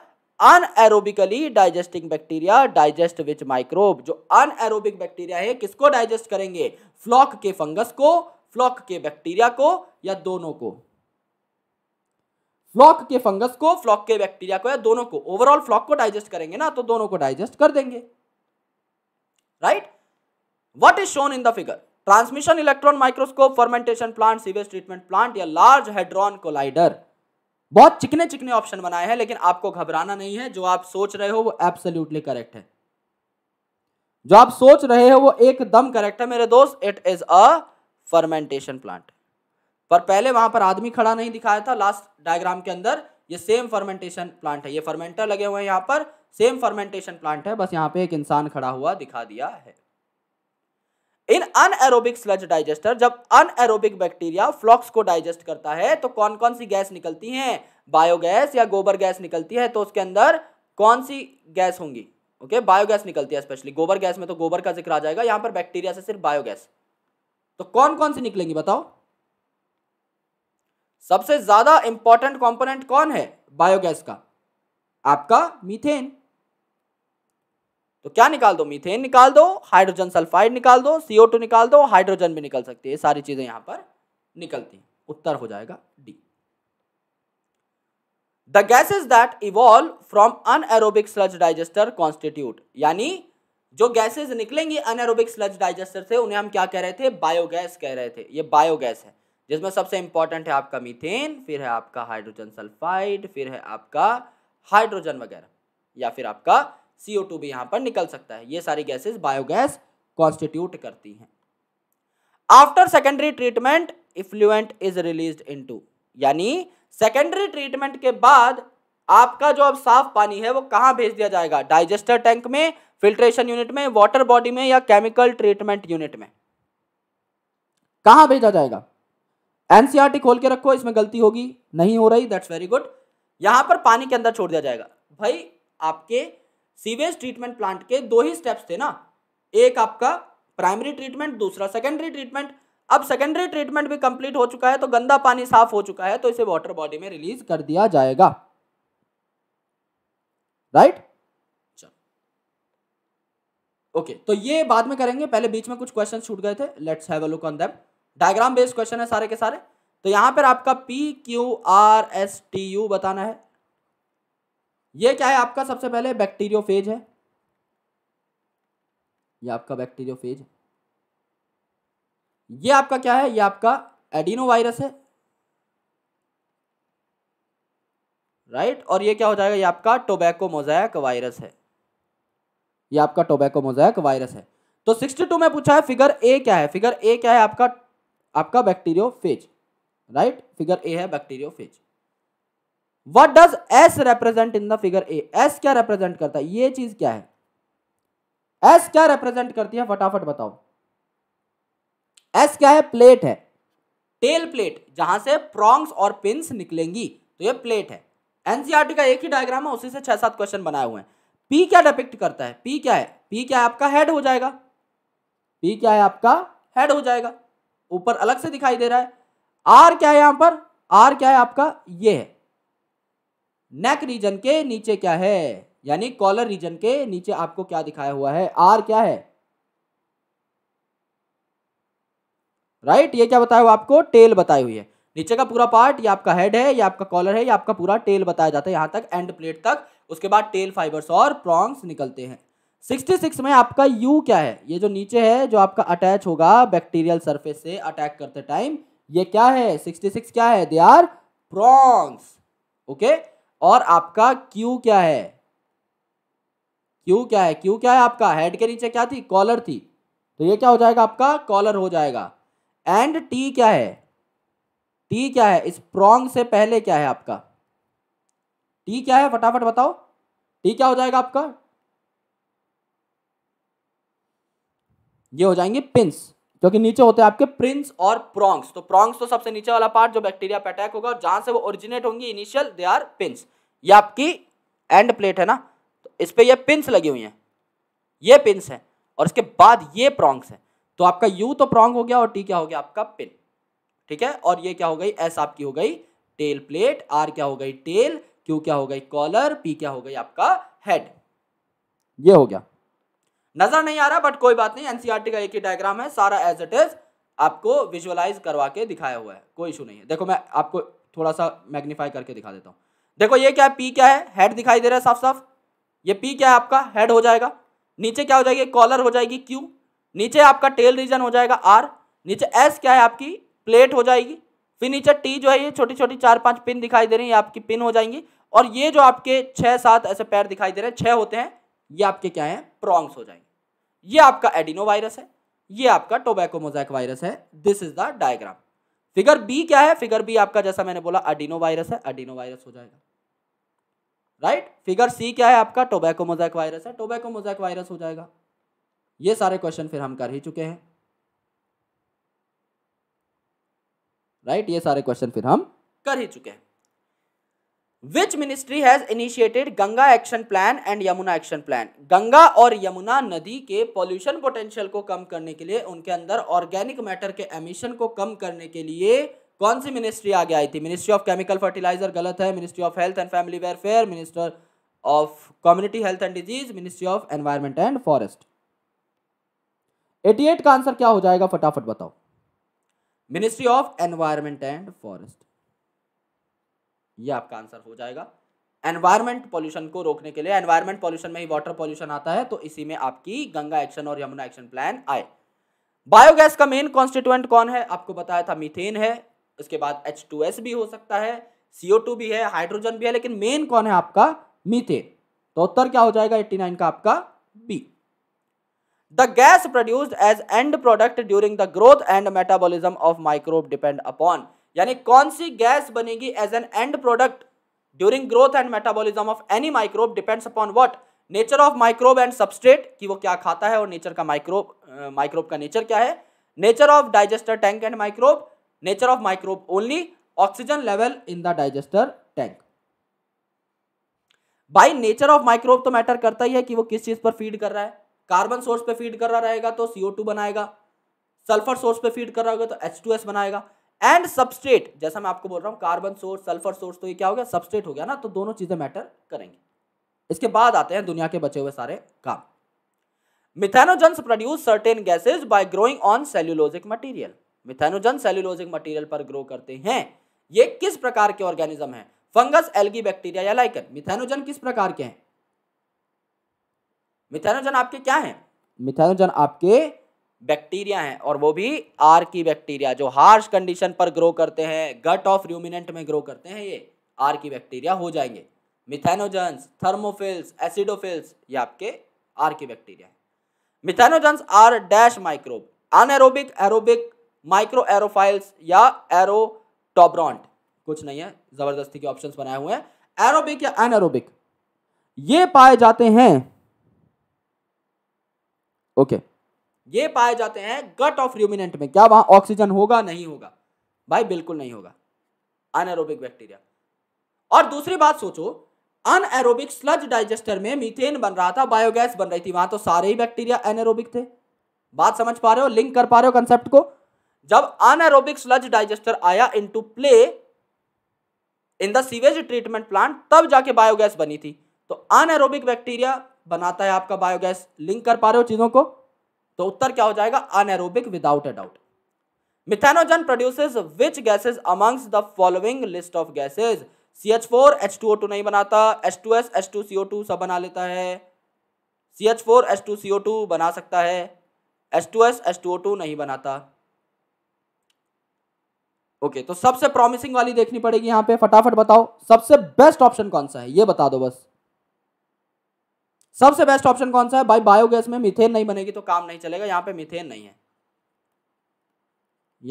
anaerobically digesting bacteria digest which microbe जो एरोबिक बैक्टीरिया है किसको डाइजेस्ट करेंगे फ्लॉक के फंगस को फ्लॉक के बैक्टीरिया को या दोनों को फ्लॉक के फंगस को फ्लॉक के बैक्टीरिया को या दोनों को ओवरऑल फ्लॉक को डाइजेस्ट करेंगे ना तो दोनों को डाइजेस्ट कर देंगे right what is shown in the figure transmission electron microscope fermentation plant sewage treatment plant या लार्ज हेड्रॉन कोलाइडर बहुत चिकने चिकने ऑप्शन बनाए हैं लेकिन आपको घबराना नहीं है जो आप सोच रहे हो वो एब्सोल्यूटली करेक्ट है जो आप सोच रहे हो वो एकदम करेक्ट है मेरे दोस्त it is a fermentation plant पर पहले वहां पर आदमी खड़ा नहीं दिखाया था लास्ट डायग्राम के अंदर ये सेम फर्मेंटेशन प्लांट है ये फर्मेंटर लगे हुए हैं यहाँ पर सेम फर्मेंटेशन प्लांट है बस यहाँ पे एक इंसान खड़ा हुआ दिखा दिया है इन एरोबिक स्लज डाइजेस्टर जब एरोबिक बैक्टीरिया फ्लॉक्स को डाइजेस्ट करता है तो कौन कौन सी गैस निकलती है बायोगैस या गोबर गैस निकलती है तो उसके अंदर कौन सी गैस होंगी ओके बायोगैस निकलती है स्पेशली गोबर गैस में तो गोबर का जिक्र आ जाएगा यहां पर बैक्टीरिया से सिर्फ बायोगैस तो कौन कौन सी निकलेंगी बताओ सबसे ज्यादा इंपॉर्टेंट कंपोनेंट कौन है बायोगैस का आपका मीथेन तो क्या निकाल दो मीथेन निकाल दो हाइड्रोजन सल्फाइड निकाल दो सीओ टू निकाल दो हाइड्रोजन भी निकल सकती है ये सारी चीजें यहां पर निकलती हैं उत्तर हो जाएगा D the is that evolve from anaerobic sludge digester constitute यानी जो गैसेज निकलेंगी अनएरोबिक स्लज डाइजेस्टर से उन्हें हम क्या कह रहे थे बायोगैस कह रहे थे ये बायोगैस है जिसमें सबसे इंपॉर्टेंट है आपका मीथेन फिर है आपका हाइड्रोजन सल्फाइड फिर है आपका हाइड्रोजन वगैरह या फिर आपका सीओ टू भी यहां पर निकल सकता है ये सारी गैसेज बायोगैस कॉन्स्टिट्यूट करती हैं after secondary treatment effluent is release into यानी सेकेंडरी ट्रीटमेंट के बाद आपका जो अब साफ पानी है वो कहाँ भेज दिया जाएगा डाइजेस्टर टैंक में फिल्ट्रेशन यूनिट में वाटर बॉडी में या केमिकल ट्रीटमेंट यूनिट में कहाँ भेजा जाएगा एनसीआरटी खोल के रखो इसमें गलती होगी नहीं हो रही दैट्स वेरी गुड यहां पर पानी के अंदर छोड़ दिया जाएगा भाई आपके सीवेज ट्रीटमेंट प्लांट के दो ही स्टेप्स थे ना एक आपका प्राइमरी ट्रीटमेंट दूसरा सेकेंडरी ट्रीटमेंट अब सेकेंडरी ट्रीटमेंट भी कंप्लीट हो चुका है तो गंदा पानी साफ हो चुका है तो इसे वाटर बॉडी में रिलीज कर दिया जाएगा राइट ओके okay, तो ये बाद में करेंगे पहले बीच में कुछ क्वेश्चन छूट गए थे let's have a look on them diagram based question है सारे के सारे तो यहां पर आपका P Q R S T U बताना है ये क्या है आपका सबसे पहले फेज है ये आपका बैक्टीरियोफेज ये आपका क्या है ये आपका एडिनो वायरस है राइट और ये क्या हो जाएगा ये आपका टोबैको मोजैक वायरस है ये आपका टोबैको मोजैक वायरस है तो 62 में पूछा है फिगर ए क्या है फिगर ए क्या है आपका आपका bacteriophage right figure A है bacteriophage what does S represent in the figure A S क्या रेप्रेजेंट करता है ये चीज क्या है एस क्या रेप्रेजेंट करती है फटाफट बताओ एस क्या है प्लेट है टेल प्लेट जहां से प्रॉन्ग्स और पिंस निकलेंगी तो ये प्लेट है एनसीआरटी e का एक ही डायग्राम है उसी से छह सात क्वेश्चन बनाए हुए हैं पी क्या डिपिक्ट करता है पी क्या है पी क्या है आपका हेड हो जाएगा पी क्या है आपका हेड हो जाएगा ऊपर अलग से दिखाई दे रहा है आर क्या है यहां पर आर क्या है आपका ये है नेक रीजन के नीचे क्या है यानी कॉलर रीजन के नीचे आपको क्या दिखाया हुआ है आर क्या है राइट right? ये क्या बताया हुआ आपको टेल बताई हुई है नीचे का पूरा पार्ट ये आपका हेड है ये आपका कॉलर है ये आपका पूरा टेल बताया जाता है यहां तक एंड प्लेट तक उसके बाद टेल फाइबर्स और प्रॉन्स निकलते हैं सिक्सटी सिक्स में आपका यू क्या है ये जो नीचे है जो आपका अटैच होगा बैक्टीरियल सरफेस से अटैक करते टाइम ये क्या है सिक्सटी सिक्स क्या है दे आर प्रॉन्स ओके और आपका क्यू क्या है क्यू क्या है क्यू क्या है आपका हेड के नीचे क्या थी कॉलर थी तो ये क्या हो जाएगा आपका कॉलर हो जाएगा एंड टी क्या है टी क्या है इस प्रॉन्ग से पहले क्या है आपका टी क्या है फटाफट बताओ टी क्या हो जाएगा आपका ये हो जाएंगे पिंस जो कि नीचे होते हैं आपके प्रिंस और प्रोंग्स तो प्रोंग्स तो सबसे नीचे वाला पार्ट जो बैक्टीरिया पे अटैक होगा और जहां से वो ओरिजिनेट होंगी इनिशियल दे आर पिंस ये आपकी एंड प्लेट है ना तो इस पर यह पिंस लगी हुई है ये पिंस है और इसके बाद ये प्रोंग्स है तो आपका यू तो प्रोंग हो गया और टी क्या हो गया आपका पिन ठीक है और ये क्या हो गई एस आपकी हो गई टेल प्लेट आर क्या हो गई टेल क्यू क्या हो गई कॉलर पी क्या हो गई आपका हेड ये हो गया नजर नहीं आ रहा बट कोई बात नहीं एनसीआरटी e का एक ही डायग्राम है सारा एज इट इज आपको विजुअलाइज करवा के दिखाया हुआ है कोई इशू नहीं है देखो मैं आपको थोड़ा सा मैग्नीफाई करके दिखा देता हूँ देखो ये क्या है पी क्या है हेड दिखाई दे रहा है साफ साफ ये पी क्या है आपका हेड हो जाएगा नीचे क्या हो जाएगी कॉलर हो जाएगी क्यू नीचे आपका टेल रीजन हो जाएगा आर नीचे एस क्या है आपकी प्लेट हो जाएगी फिर नीचे टी जो है ये छोटी छोटी चार पांच पिन दिखाई दे रही है आपकी पिन हो जाएंगी और ये जो आपके छः सात ऐसे पैर दिखाई दे रहे हैं छः होते हैं ये आपके क्या हैं प्रॉन्ग्स हो जाएंगे ये आपका एडिनो वायरस है ये आपका टोबैको मोजैक वायरस है this is the diagram figure B क्या है फिगर बी आपका जैसा मैंने बोला अडिनो वायरस है अडिनो वायरस हो जाएगा राइट फिगर सी क्या है आपका टोबैको मोजैक वायरस है टोबैको मोजैक वायरस हो जाएगा ये सारे क्वेश्चन फिर हम कर ही चुके हैं राइट ये सारे क्वेश्चन फिर हम कर ही चुके हैं which ministry has initiated Ganga action plan and Yamuna action plan Ganga और यमुना नदी के पॉल्यूशन पोटेंशियल को कम करने के लिए उनके अंदर ऑर्गेनिक मैटर के एमिशन को कम करने के लिए कौन सी मिनिस्ट्री आगे आई थी मिनिस्ट्री ऑफ केमिकल फर्टिलाइजर गलत है ministry of health and family welfare minister of community health and disease ministry of environment and forest 88 का आंसर क्या हो जाएगा फटाफट बताओ ministry of environment and forest ये आपका आंसर हो जाएगा एनवायरमेंट पॉल्यूशन को रोकने के लिए एनवायरमेंट पॉल्यूशन में ही वाटर पॉल्यूशन आता है तो इसी में आपकी गंगा एक्शन और यमुना एक्शन प्लान आए बायोगैस का मेन कॉन्स्टिट्यूएंट कौन है आपको बताया था मीथेन है उसके बाद एच टू एस भी हो सकता है सीओ टू भी है हाइड्रोजन भी है लेकिन मेन कौन है आपका मीथेन तो उत्तर क्या हो जाएगा एट्टी नाइन का आपका B the gas produced as end product during the growth and metabolism of microbe depend upon यानी कौन सी गैस बनेगी as an end product during growth and metabolism of any microbe depends upon what nature of microbe and substrate कि वो क्या खाता है और नेचर का माइक्रोब माइक्रोब का नेचर क्या है nature of digester tank and microbe nature of microbe only oxygen level in the digester tank by nature of microbe तो मैटर करता ही है कि वो किस चीज पर फीड कर रहा है कार्बन सोर्स पे फीड कर रहा रहेगा तो सीओ टू बनाएगा सल्फर सोर्स पे फीड कर रहा होगा तो एच टू एस बनाएगा एंड सबस्टेट जैसा मैं आपको बोल रहा हूँ कार्बन सोर्स सल्फर सोर्स तो ये क्या हो गया सबस्टेट हो गया ना तो दोनों चीज़ें मैटर करेंगी इसके बाद आते हैं दुनिया के बचे हुए सारे काम methanogens produce certain gases by growing on cellulosic material methanogen cellulosic material पर ग्रो करते हैं ये किस प्रकार के ऑर्गेनिज्म है फंगस एल्गी बैक्टीरिया या लाइकन मिथेनोजन किस प्रकार के हैं मिथेनोजन आपके क्या हैं मिथेनोजन आपके बैक्टीरिया हैं और वो भी आर की बैक्टीरिया जो हार्श कंडीशन पर ग्रो करते हैं गट ऑफ र्यूमिनेंट में ग्रो करते हैं ये आर की बैक्टीरिया हो जाएंगे मिथेनोजन्स थर्मोफिल्स एसिडोफिल्स ये आपके आर की बैक्टीरिया है methanogens are dash microbe anaerobic aerobic microaerophiles या एरोटोब्रॉन्ट कुछ नहीं है जबरदस्ती के ऑप्शन बनाए हुए हैं एरोबिक या अनएरोबिक ये पाए जाते हैं ओके okay. ये पाए जाते हैं गट ऑफ र्यूमिनेंट में क्या वहां ऑक्सीजन होगा नहीं होगा भाई बिल्कुल नहीं होगा अनएरोबिक बैक्टीरिया और दूसरी बात सोचो अनएरोबिक स्लज डाइजेस्टर में मीथेन बन रहा था बायोगैस बन रही थी वहां तो सारे ही बैक्टीरिया एनएरोबिक थे बात समझ पा रहे हो लिंक कर पा रहे हो कंसेप्ट को जब अनएरोबिक स्लज डाइजेस्टर आया to play in the sewage treatment plant तब जाके बायोगैस बनी थी तो अनएरोबिक बैक्टीरिया बनाता है आपका बायोगैस लिंक कर पा रहे हो चीजों को तो उत्तर क्या हो जाएगा anaerobic without a doubt methanogen produces which gases amongst the following list of gases C H four H two O two नहीं बनाता H two S H two C O two सब बना लेता है C H four H two C O two बना सकता है H two S H two O two नहीं बनाता ओके okay, तो सबसे प्रॉमिसिंग वाली देखनी पड़ेगी यहां पे फटाफट बताओ सबसे बेस्ट ऑप्शन कौन सा है ये बता दो बस सबसे बेस्ट ऑप्शन कौन सा है भाई बायोगैस में मिथेन नहीं बनेगी तो काम नहीं चलेगा यहाँ पे मिथेन नहीं है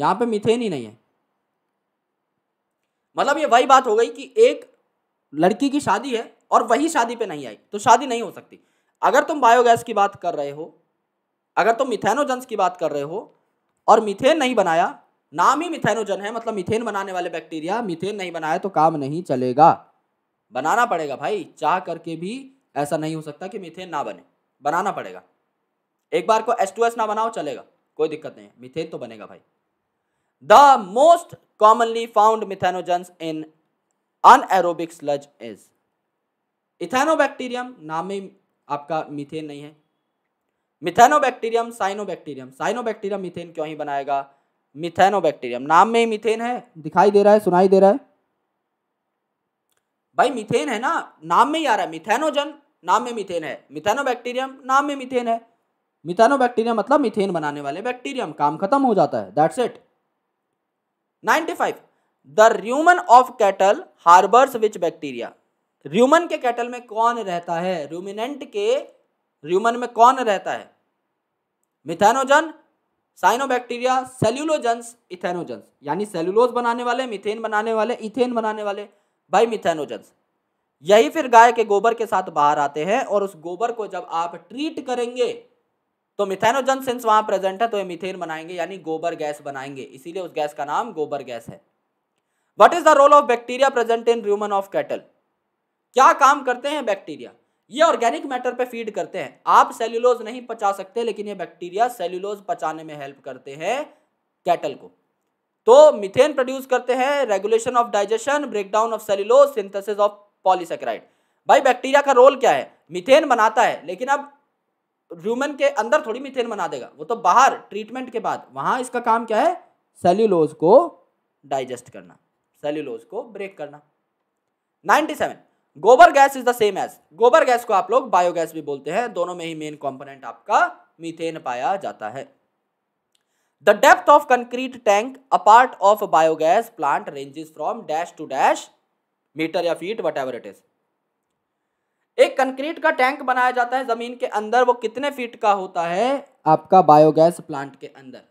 यहाँ पे मिथेन ही नहीं है मतलब ये वही बात हो गई कि एक लड़की की शादी है और वही शादी पे नहीं आई तो शादी नहीं हो सकती अगर तुम बायोगैस की बात कर रहे हो अगर तुम मिथेनोजन की बात कर रहे हो और मिथेन नहीं बनाया नाम ही मिथेनोजन है मतलब मिथेन बनाने वाले बैक्टीरिया मिथेन नहीं बनाया तो काम नहीं चलेगा बनाना पड़ेगा भाई चाह करके भी ऐसा नहीं हो सकता कि मिथेन ना बने बनाना पड़ेगा एक बार को एस ना बनाओ चलेगा कोई दिक्कत नहीं है मिथेन तो बनेगा भाई the most commonly found methanogens in aerobic sludge is methanobacterium नाम में आपका मिथेन नहीं है मिथेनोबैक्टीरियम साइनोबैक्टीरियम साइनोबैक्टीरियम मिथेन क्यों ही बनाएगा मिथेनोबैक्टीरियम नाम में ही मिथेन है दिखाई दे रहा है सुनाई दे रहा है भाई मिथेन है ना नाम में ही आ रहा है मिथेनोजन नाम में मिथेन है मिथेनो बैक्टीरियम नाम में मिथेन है मिथेनो मिथेनोबैक्टीरियम मतलब मिथेन बनाने वाले बैक्टीरियम काम खत्म हो जाता है that's it 95 the rumen of cattle harbours which bacteria rumen के कैटल में कौन रहता है रूमिनेंट के र्यूमन में कौन रहता है मिथेनोजन साइनोबैक्टीरिया सेल्यूलोजन्स इथेनोजन्स यानी सेल्यूलोज बनाने वाले मिथेन बनाने वाले इथेन बनाने वाले बाई मिथेनोजन्स यही फिर गाय के गोबर के साथ बाहर आते हैं और उस गोबर को जब आप ट्रीट करेंगे तो मिथेनोजन सेंस वहां प्रेजेंट है तो ये मिथेन बनाएंगे यानी गोबर गैस बनाएंगे इसीलिए उस गैस का नाम गोबर गैस है what is the role of bacteria present in rumen of cattle क्या काम करते हैं बैक्टीरिया ये ऑर्गेनिक मैटर पे फीड करते हैं आप सेल्यूलोज नहीं पचा सकते लेकिन ये बैक्टीरिया सेल्यूलोज पचाने में हेल्प करते हैं कैटल को तो मिथेन प्रोड्यूस करते हैं regulation of digestion breakdown of cellulose synthesis of polysaccharide भाई बैक्टीरिया का रोल क्या है मिथेन बनाता है लेकिन अब ह्यूमन के अंदर थोड़ी मिथेन बना देगा वो तो बाहर ट्रीटमेंट के बाद वहाँ इसका काम क्या है सेल्यूलोज को डाइजेस्ट करना सेल्यूलोज को ब्रेक करना 97 gobar gas is the same as gobar gas को आप लोग बायोगैस भी बोलते हैं दोनों में ही मेन कंपोनेंट आपका मीथेन पाया जाता है the depth of concrete tank a part of biogas plant ranges from dash to dash metre या feet whatever it is एक कंक्रीट का टैंक बनाया जाता है जमीन के अंदर वो कितने फीट का होता है आपका बायोगैस प्लांट के अंदर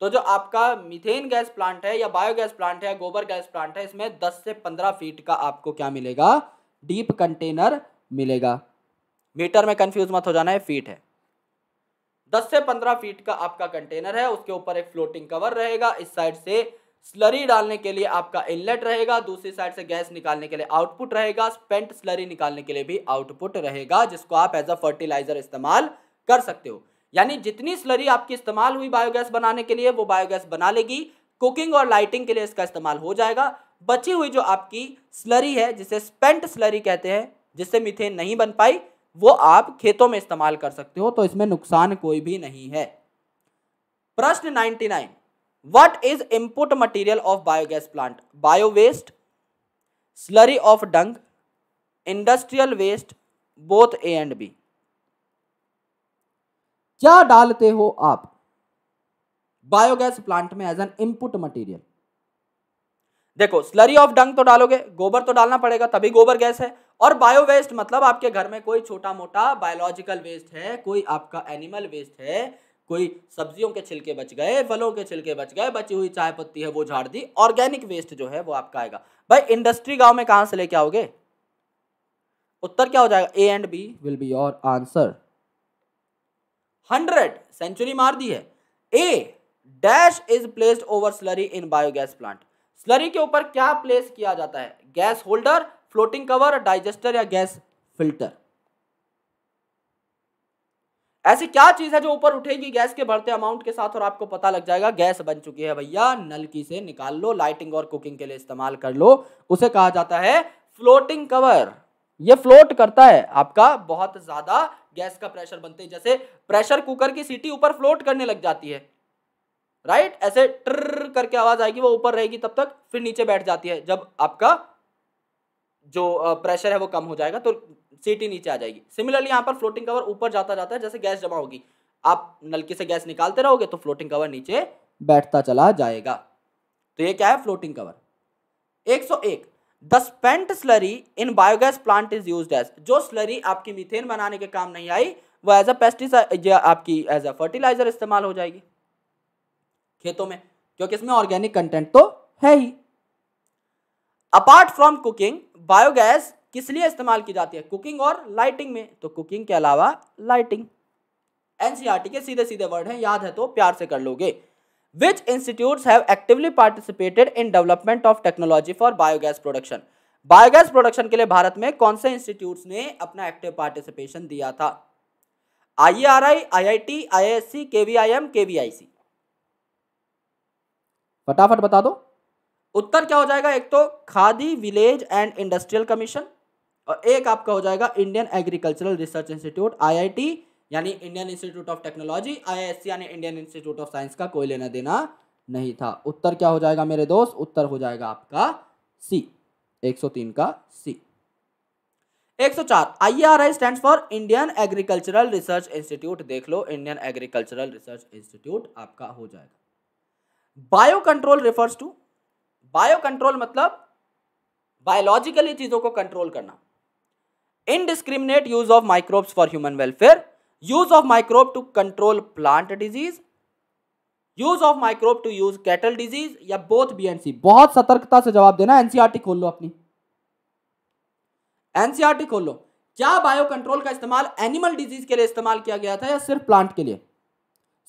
तो जो आपका मिथेन गैस प्लांट है या बायोगैस प्लांट है या गोबर गैस प्लांट है इसमें 10 से 15 फीट का आपको क्या मिलेगा डीप कंटेनर मिलेगा मीटर में कंफ्यूज मत हो जाना है फीट है 10 से 15 फीट का आपका कंटेनर है उसके ऊपर एक फ्लोटिंग कवर रहेगा इस साइड से स्लरी डालने के लिए आपका इनलेट रहेगा दूसरी साइड से गैस निकालने के लिए आउटपुट रहेगा स्पेंट स्लरी निकालने के लिए भी आउटपुट रहेगा जिसको आप एज अ फर्टिलाइजर इस्तेमाल कर सकते हो यानी जितनी स्लरी आपकी इस्तेमाल हुई बायोगैस बनाने के लिए वो बायोगैस बना लेगी कुकिंग और लाइटिंग के लिए इसका इस्तेमाल हो जाएगा बची हुई जो आपकी स्लरी है जिसे स्पेंट स्लरी कहते हैं जिससे मिथेन नहीं बन पाई वो आप खेतों में इस्तेमाल कर सकते हो तो इसमें नुकसान कोई भी नहीं है प्रश्न nine what is input material of biogas plant bio waste slurry of dung industrial waste both A and B क्या डालते हो आप बायोगैस प्लांट में एज एन इनपुट मटेरियल देखो स्लरी ऑफ डंग तो डालोगे गोबर तो डालना पड़ेगा तभी गोबर गैस है और बायो वेस्ट मतलब आपके घर में कोई छोटा मोटा बायोलॉजिकल वेस्ट है कोई आपका एनिमल वेस्ट है कोई सब्जियों के छिलके बच गए फलों के छिलके बच गए बची हुई चाय पत्ती है वो झाड़ दी ऑर्गेनिक वेस्ट जो है वो आपका आएगा भाई इंडस्ट्री गांव में कहां से लेके आओगे उत्तर क्या हो जाएगा A and B will be your answer hundred century मार दी है A dash is placed over slurry in biogas plant slurry के ऊपर क्या प्लेस किया जाता है gas holder floating cover digester या गैस फिल्टर ऐसी क्या चीज़ है जो ऊपर उठेगी गैस के बढ़ते अमाउंट के साथ और आपको पता लग जाएगा गैस बन चुकी है भैया नलकी से निकाल लो लाइटिंग और कुकिंग के लिए इस्तेमाल कर लो उसे कहा जाता है फ्लोटिंग कवर ये फ्लोट करता है आपका बहुत ज़्यादा गैस का प्रेशर बनते हैं जैसे प्रेशर कुकर की सीटी ऊपर फ्लोट करने लग जाती है राइट ऐसे ट्र करके आवाज़ आएगी वो ऊपर रहेगी तब तक फिर नीचे बैठ जाती है जब आपका जो प्रेशर है वो कम हो जाएगा तो सीटी नीचे आ जाएगी सिमिलरली यहाँ पर फ्लोटिंग कवर ऊपर जाता जाता है जैसे गैस जमा होगी आप नलके से गैस निकालते रहोगे तो फ्लोटिंग कवर नीचे बैठता चला जाएगा तो ये क्या है floating cover 101 the spent slurry in biogas plant is use as जो स्लरी आपकी मीथेन बनाने के काम नहीं आई वो एज अ पेस्टिसाइड या आपकी एज अ फर्टिलाइजर इस्तेमाल हो जाएगी खेतों में क्योंकि इसमें ऑर्गेनिक कंटेंट तो है ही अपार्ट फ्रॉम कुकिंग बायोगैस किस लिए इस्तेमाल की जाती है कुकिंग और लाइटिंग में तो कुकिंग के अलावा लाइटिंग एनसीईआरटी e के सीधे सीधे वर्ड हैं याद है तो प्यार से कर लोगे which institute have actively participated in development of technology for biogas production biogas production के लिए भारत में कौन से इंस्टीट्यूट ने अपना एक्टिव पार्टिसिपेशन दिया था I R I I I T I S C K V I M K V I C फटाफट बता दो उत्तर क्या हो जाएगा एक तो Khadi village and industrial commission और एक आपका हो जाएगा Indian agricultural research institute IIT यानी Indian institute of technology IISc यानी इंडियन इंस्टीट्यूट ऑफ साइंस का कोई लेना देना नहीं था उत्तर क्या हो जाएगा मेरे दोस्त उत्तर हो जाएगा आपका सी 103 का C 104 I stand for Indian agricultural research institute देख लो इंडियन एग्रीकल्चरल रिसर्च इंस्टीट्यूट आपका हो जाएगा bio control refers to bio control मतलब बायोलॉजिकली चीजों को कंट्रोल करना indiscriminate use of microbes for human welfare use of microbe to control plant disease use of microbe to use cattle disease या both B and C बहुत सतर्कता से जवाब देना एनसीआरटी e खोल लो अपनी एनसीआरटी e खोल लो क्या बायो कंट्रोल का इस्तेमाल एनिमल डिजीज के लिए इस्तेमाल किया गया था या सिर्फ प्लांट के लिए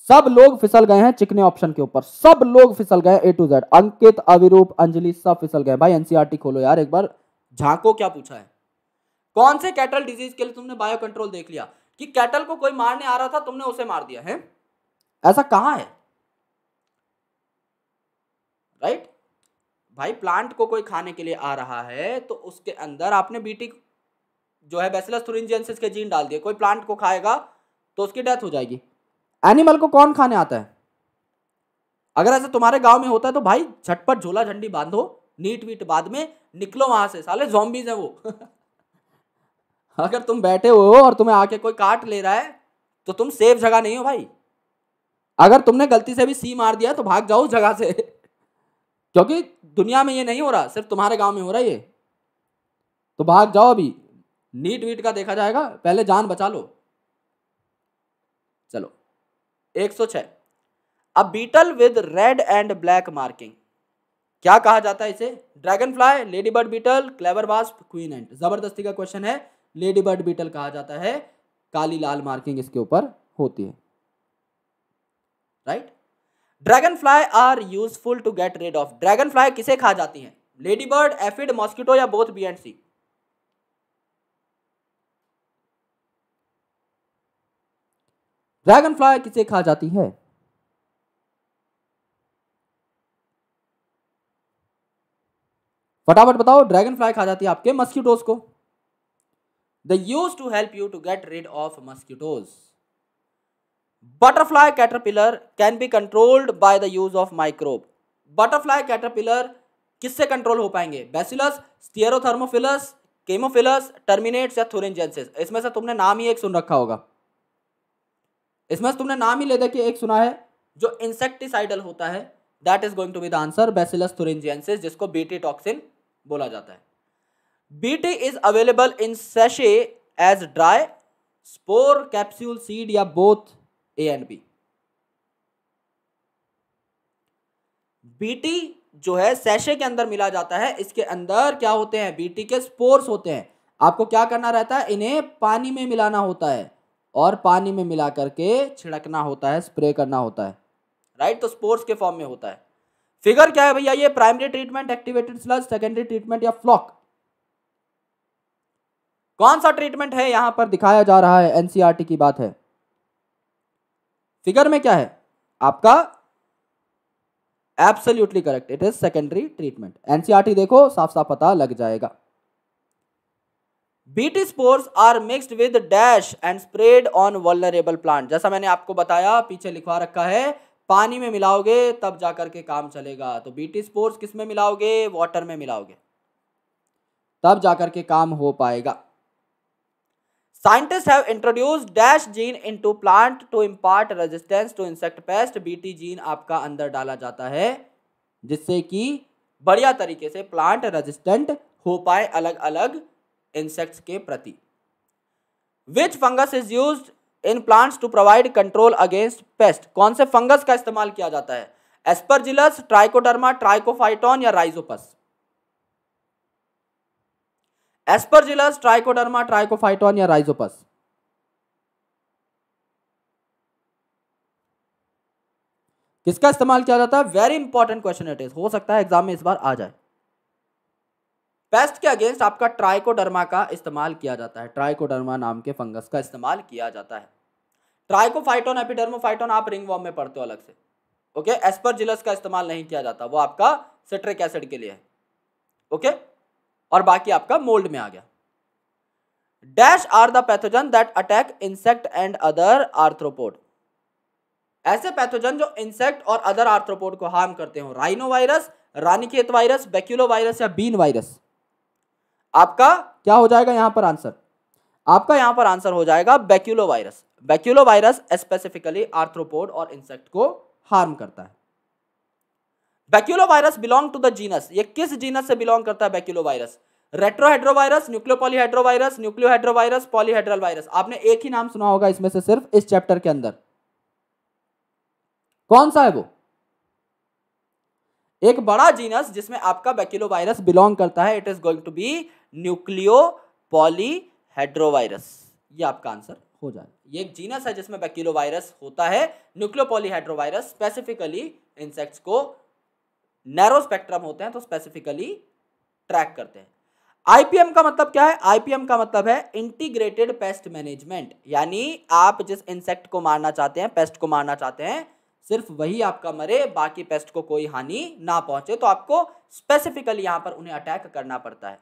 सब लोग फिसल गए हैं चिकने ऑप्शन के ऊपर सब लोग फिसल गए A to Z Ankit Avirup Anjali सब फिसल गए भाई एनसीआरटी e खोलो यार एक बार झांको क्या पूछा है कौन से कैटल डिजीज के लिए तुमने बायो कंट्रोल देख लिया कि कैटल को कोई मारने आ रहा था तुमने उसे मार दिया है ऐसा कहां है राइट भाई प्लांट को कोई खाने के लिए आ रहा है तो उसके अंदर आपने बीटी जो है बेसिलस थुरिंजियंसिस के जीन डाल दिए कोई प्लांट को खाएगा तो उसकी डेथ हो जाएगी एनिमल को कौन खाने आता है अगर ऐसे तुम्हारे गांव में होता है तो भाई झटपट झोला झंडी बांधो नीट वीट बाद में निकलो वहां से साले जॉम्बीज हैं वो अगर तुम बैठे हो और तुम्हें आके कोई काट ले रहा है तो तुम सेफ जगह नहीं हो भाई अगर तुमने गलती से भी सी मार दिया तो भाग जाओ उस जगह से क्योंकि दुनिया में ये नहीं हो रहा सिर्फ तुम्हारे गांव में हो रहा है ये तो भाग जाओ अभी नीट वीट का देखा जाएगा पहले जान बचा लो चलो 106 a beetle with red and black marking क्या कहा जाता है इसे dragonfly ladybird beetle clever wasp queen and जबरदस्ती का क्वेश्चन है लेडी बर्ड बीटल कहा जाता है काली लाल मार्किंग इसके ऊपर होती है right dragonfly are useful to get rid of dragonfly किसे खा जाती है लेडी बर्ड एफिड मॉस्किटो या both B and C dragonfly किसे खा जाती है फटाफट बताओ ड्रैगन फ्लाई खा जाती है आपके मस्क्यूटोज को the use to help you to get rid of mosquitoes butterfly caterpillar can be controlled by the use of microbe butterfly caterpillar किससे कंट्रोल हो पाएंगे बेसिलस स्टीरोथर्मोफिलस केमोफिलस टर्मिनेट्स या थोरेंजेंसिस इसमें से तुमने नाम ही एक सुन रखा होगा इसमें तुमने नाम ही ले देखिए एक सुना है जो इंसेक्टिसाइडल होता है that is going to be the answer bacillus thuringiensis जिसको बीटी टॉक्सिन बोला जाता है BT is available in sachet as dry spore capsule seed या both A and B BT जो है सेशे के अंदर मिला जाता है इसके अंदर क्या होते हैं बीटी के स्पोर्स होते हैं आपको क्या करना रहता है इन्हें पानी में मिलाना होता है और पानी में मिला करके छिड़कना होता है स्प्रे करना होता है राइट तो स्पोर्ट्स के फॉर्म में होता है फिगर क्या है भैया ये primary treatment activated sludge secondary treatment या फ्लॉक कौन सा ट्रीटमेंट है यहां पर दिखाया जा रहा है एनसीआरटी e की बात है फिगर में क्या है आपका absolutely correct it is secondary treatment NCERT देखो साफ साफ पता लग जाएगा BT spores are mixed with dash and spread on vulnerable plant जैसा मैंने आपको बताया पीछे लिखवा रखा है पानी में मिलाओगे तब जाकर के काम चलेगा तो बीटी स्पोर्स किस में मिलाओगे वाटर में मिलाओगे तब जाकर के काम हो पाएगा scientist have introduce dash gene to plant to impart resistance to insect pest BT gene आपका अंदर डाला जाता है जिससे कि बढ़िया तरीके से प्लांट रेजिस्टेंट हो पाए अलग अलग इंसेक्ट्स के प्रति which fungus is use in plants to provide control against pest कौन से फंगस का इस्तेमाल किया जाता है एस्परजिलस ट्राइकोडर्मा ट्राइकोफाइटॉन या राइजोपस एस्परजिलस ट्राइकोडर्मा ट्राइकोफाइटॉन या राइजोपस किसका इस्तेमाल किया जाता है very important question it is हो सकता है एग्जाम में इस बार आ जाए पेस्ट के अगेंस्ट आपका ट्राइकोडर्मा का इस्तेमाल किया जाता है ट्राइकोडर्मा नाम के फंगस का इस्तेमाल किया जाता है ट्राइकोफाइटोन एपिडर्मोफाइटोन आप रिंगवॉर्म में पढ़ते हो अलग से ओके जिलस का इस्तेमाल नहीं किया जाता वो आपका सिट्रिक एसिड के लिए है ओके और बाकी आपका मोल्ड में आ गया dash are the pathogen that attack insect and other arthropod ऐसे पैथोजन जो इंसेक्ट और अदर आर्थ्रोपोड को हार्म करते हो rhinovirus Ranikhet virus baculovirus या बीन वायरस आपका क्या हो जाएगा यहाँ पर आंसर आपका यहाँ पर आंसर हो जाएगा baculovirus baculovirus specifically arthropod और इंसेक्ट को हार्म करता है baculovirus belong to the genus ये किस जीनस से बिलोंग करता है baculovirus retrohedrovirus nucleopolyhedrovirus nucleohedrovirus polyhedral virus आपने एक ही नाम सुना होगा इसमें से सिर्फ इस चैप्टर के अंदर कौन सा है वो एक बड़ा जीनस जिसमें आपका बैक्यूलो वायरस बिलोंग करता है it is going to be nucleopolyhedrovirus ये आपका आंसर हो जाए ये एक जीनस है जिसमें वायरस होता है न्यूक्लियो पॉलीहाइड्रोवायरस स्पेसिफिकली इंसेक्ट्स को नैरो स्पेक्ट्रम होते हैं तो स्पेसिफिकली ट्रैक करते हैं आईपीएम का मतलब क्या है आईपीएम का मतलब है इंटीग्रेटेड पेस्ट मैनेजमेंट यानी आप जिस इंसेक्ट को मारना चाहते हैं पेस्ट को मारना चाहते हैं सिर्फ वही आपका मरे बाकी पेस्ट को कोई हानि ना पहुंचे तो आपको स्पेसिफिकली यहां पर उन्हें अटैक करना पड़ता है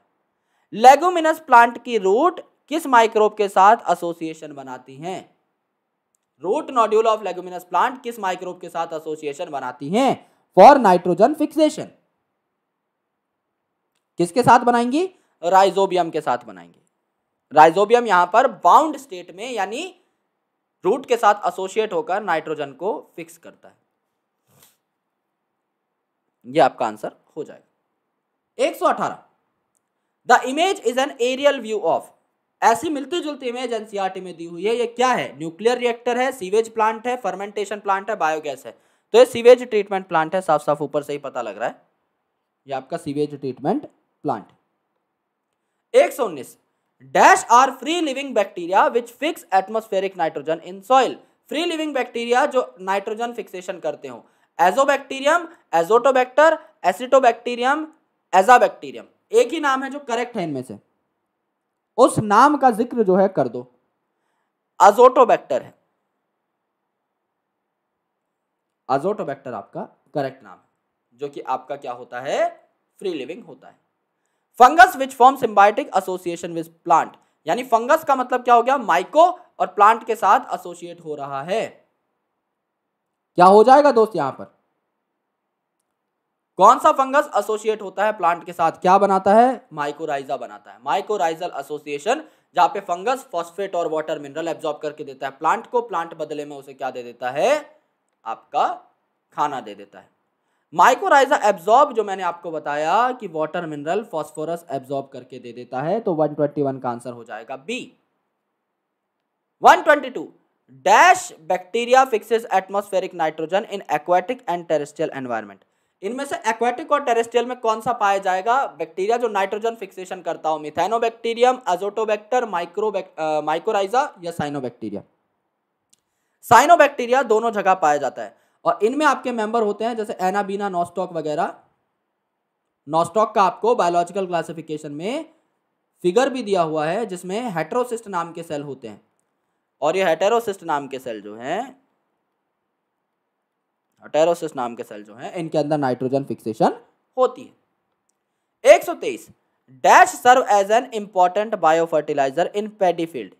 लेगुमिनस प्लांट की रूट किस माइक्रोब के साथ एसोसिएशन बनाती हैं root nodule of leguminous plant किस माइक्रोब के साथ एसोसिएशन बनाती हैं फॉर नाइट्रोजन फिक्सेशन किसके साथ बनाएंगी राइजोबियम के साथ बनाएंगे राइजोबियम यहां पर बाउंड स्टेट में यानी रूट के साथ एसोसिएट होकर नाइट्रोजन को फिक्स करता है यह आपका आंसर हो जाएगा अठारह the image is an aerial view of ऐसी मिलती जुलती इमेज एनसीआरटी e में दी हुई है ये क्या है न्यूक्लियर रिएक्टर है सीवेज प्लांट है फर्मेंटेशन प्लांट है बायोगैस है तो ये सीवेज ट्रीटमेंट प्लांट है साफ साफ ऊपर से ही पता लग रहा है ये आपका सीवेज ट्रीटमेंट प्लांट एक सौ उन्नीस dash are free living bacteria which fix atmospheric nitrogen in soil free living bacteria जो नाइट्रोजन फिक्सेशन करते हो एजोबैक्टीरियम एजोटोबैक्टर एसिटोबैक्टीरियम एजाबैक्टीरियम एक ही नाम है जो करेक्ट है इनमें से उस नाम का जिक्र जो है कर दो अजोटोबैक्टर है अजोटोबैक्टर आपका करेक्ट नाम है जो कि आपका क्या होता है फ्री लिविंग होता है fungus which form symbiotic association with plant यानी फंगस का मतलब क्या हो गया माइको और प्लांट के साथ एसोसिएट हो रहा है क्या हो जाएगा दोस्त यहां पर कौन सा फंगस एसोसिएट होता है प्लांट के साथ क्या बनाता है माइकोराइजा बनाता है माइकोराइजल एसोसिएशन जहां पे फंगस फॉस्फेट और वाटर मिनरल एब्जॉर्ब करके देता है प्लांट को प्लांट बदले में उसे क्या दे देता है आपका खाना दे देता है माइकोराइजा एब्जॉर्ब जो मैंने आपको बताया कि वाटर मिनरल फॉस्फोरस एब्जॉर्ब करके दे देता है तो 121 का आंसर हो जाएगा B 122 dash bacteria fixes atmospheric nitrogen in aquatic and terrestrial environment इनमें से एक्वेटिक और टेरेस्ट्रियल में कौन सा पाया जाएगा बैक्टीरिया जो नाइट्रोजन फिक्सेशन करता हो मिथेनोबैक्टीरियम अजोटोबैक्टर माइक्रो माइक्रोराइजा या साइनोबैक्टीरिया साइनोबैक्टीरिया दोनों जगह पाया जाता है और इनमें आपके मेंबर होते हैं जैसे एनाबीना नोस्टॉक वगैरह नोस्टॉक का आपको बायोलॉजिकल क्लासिफिकेशन में फिगर भी दिया हुआ है जिसमें हेट्रोसिस्ट नाम के सेल होते हैं और ये हेटेरोसिस्ट नाम के सेल जो हैं टेरोसिस नाम के सेल जो हैं इनके अंदर नाइट्रोजन फिक्सेशन होती है 123 dash serve as an important bio fertiliser in paddy field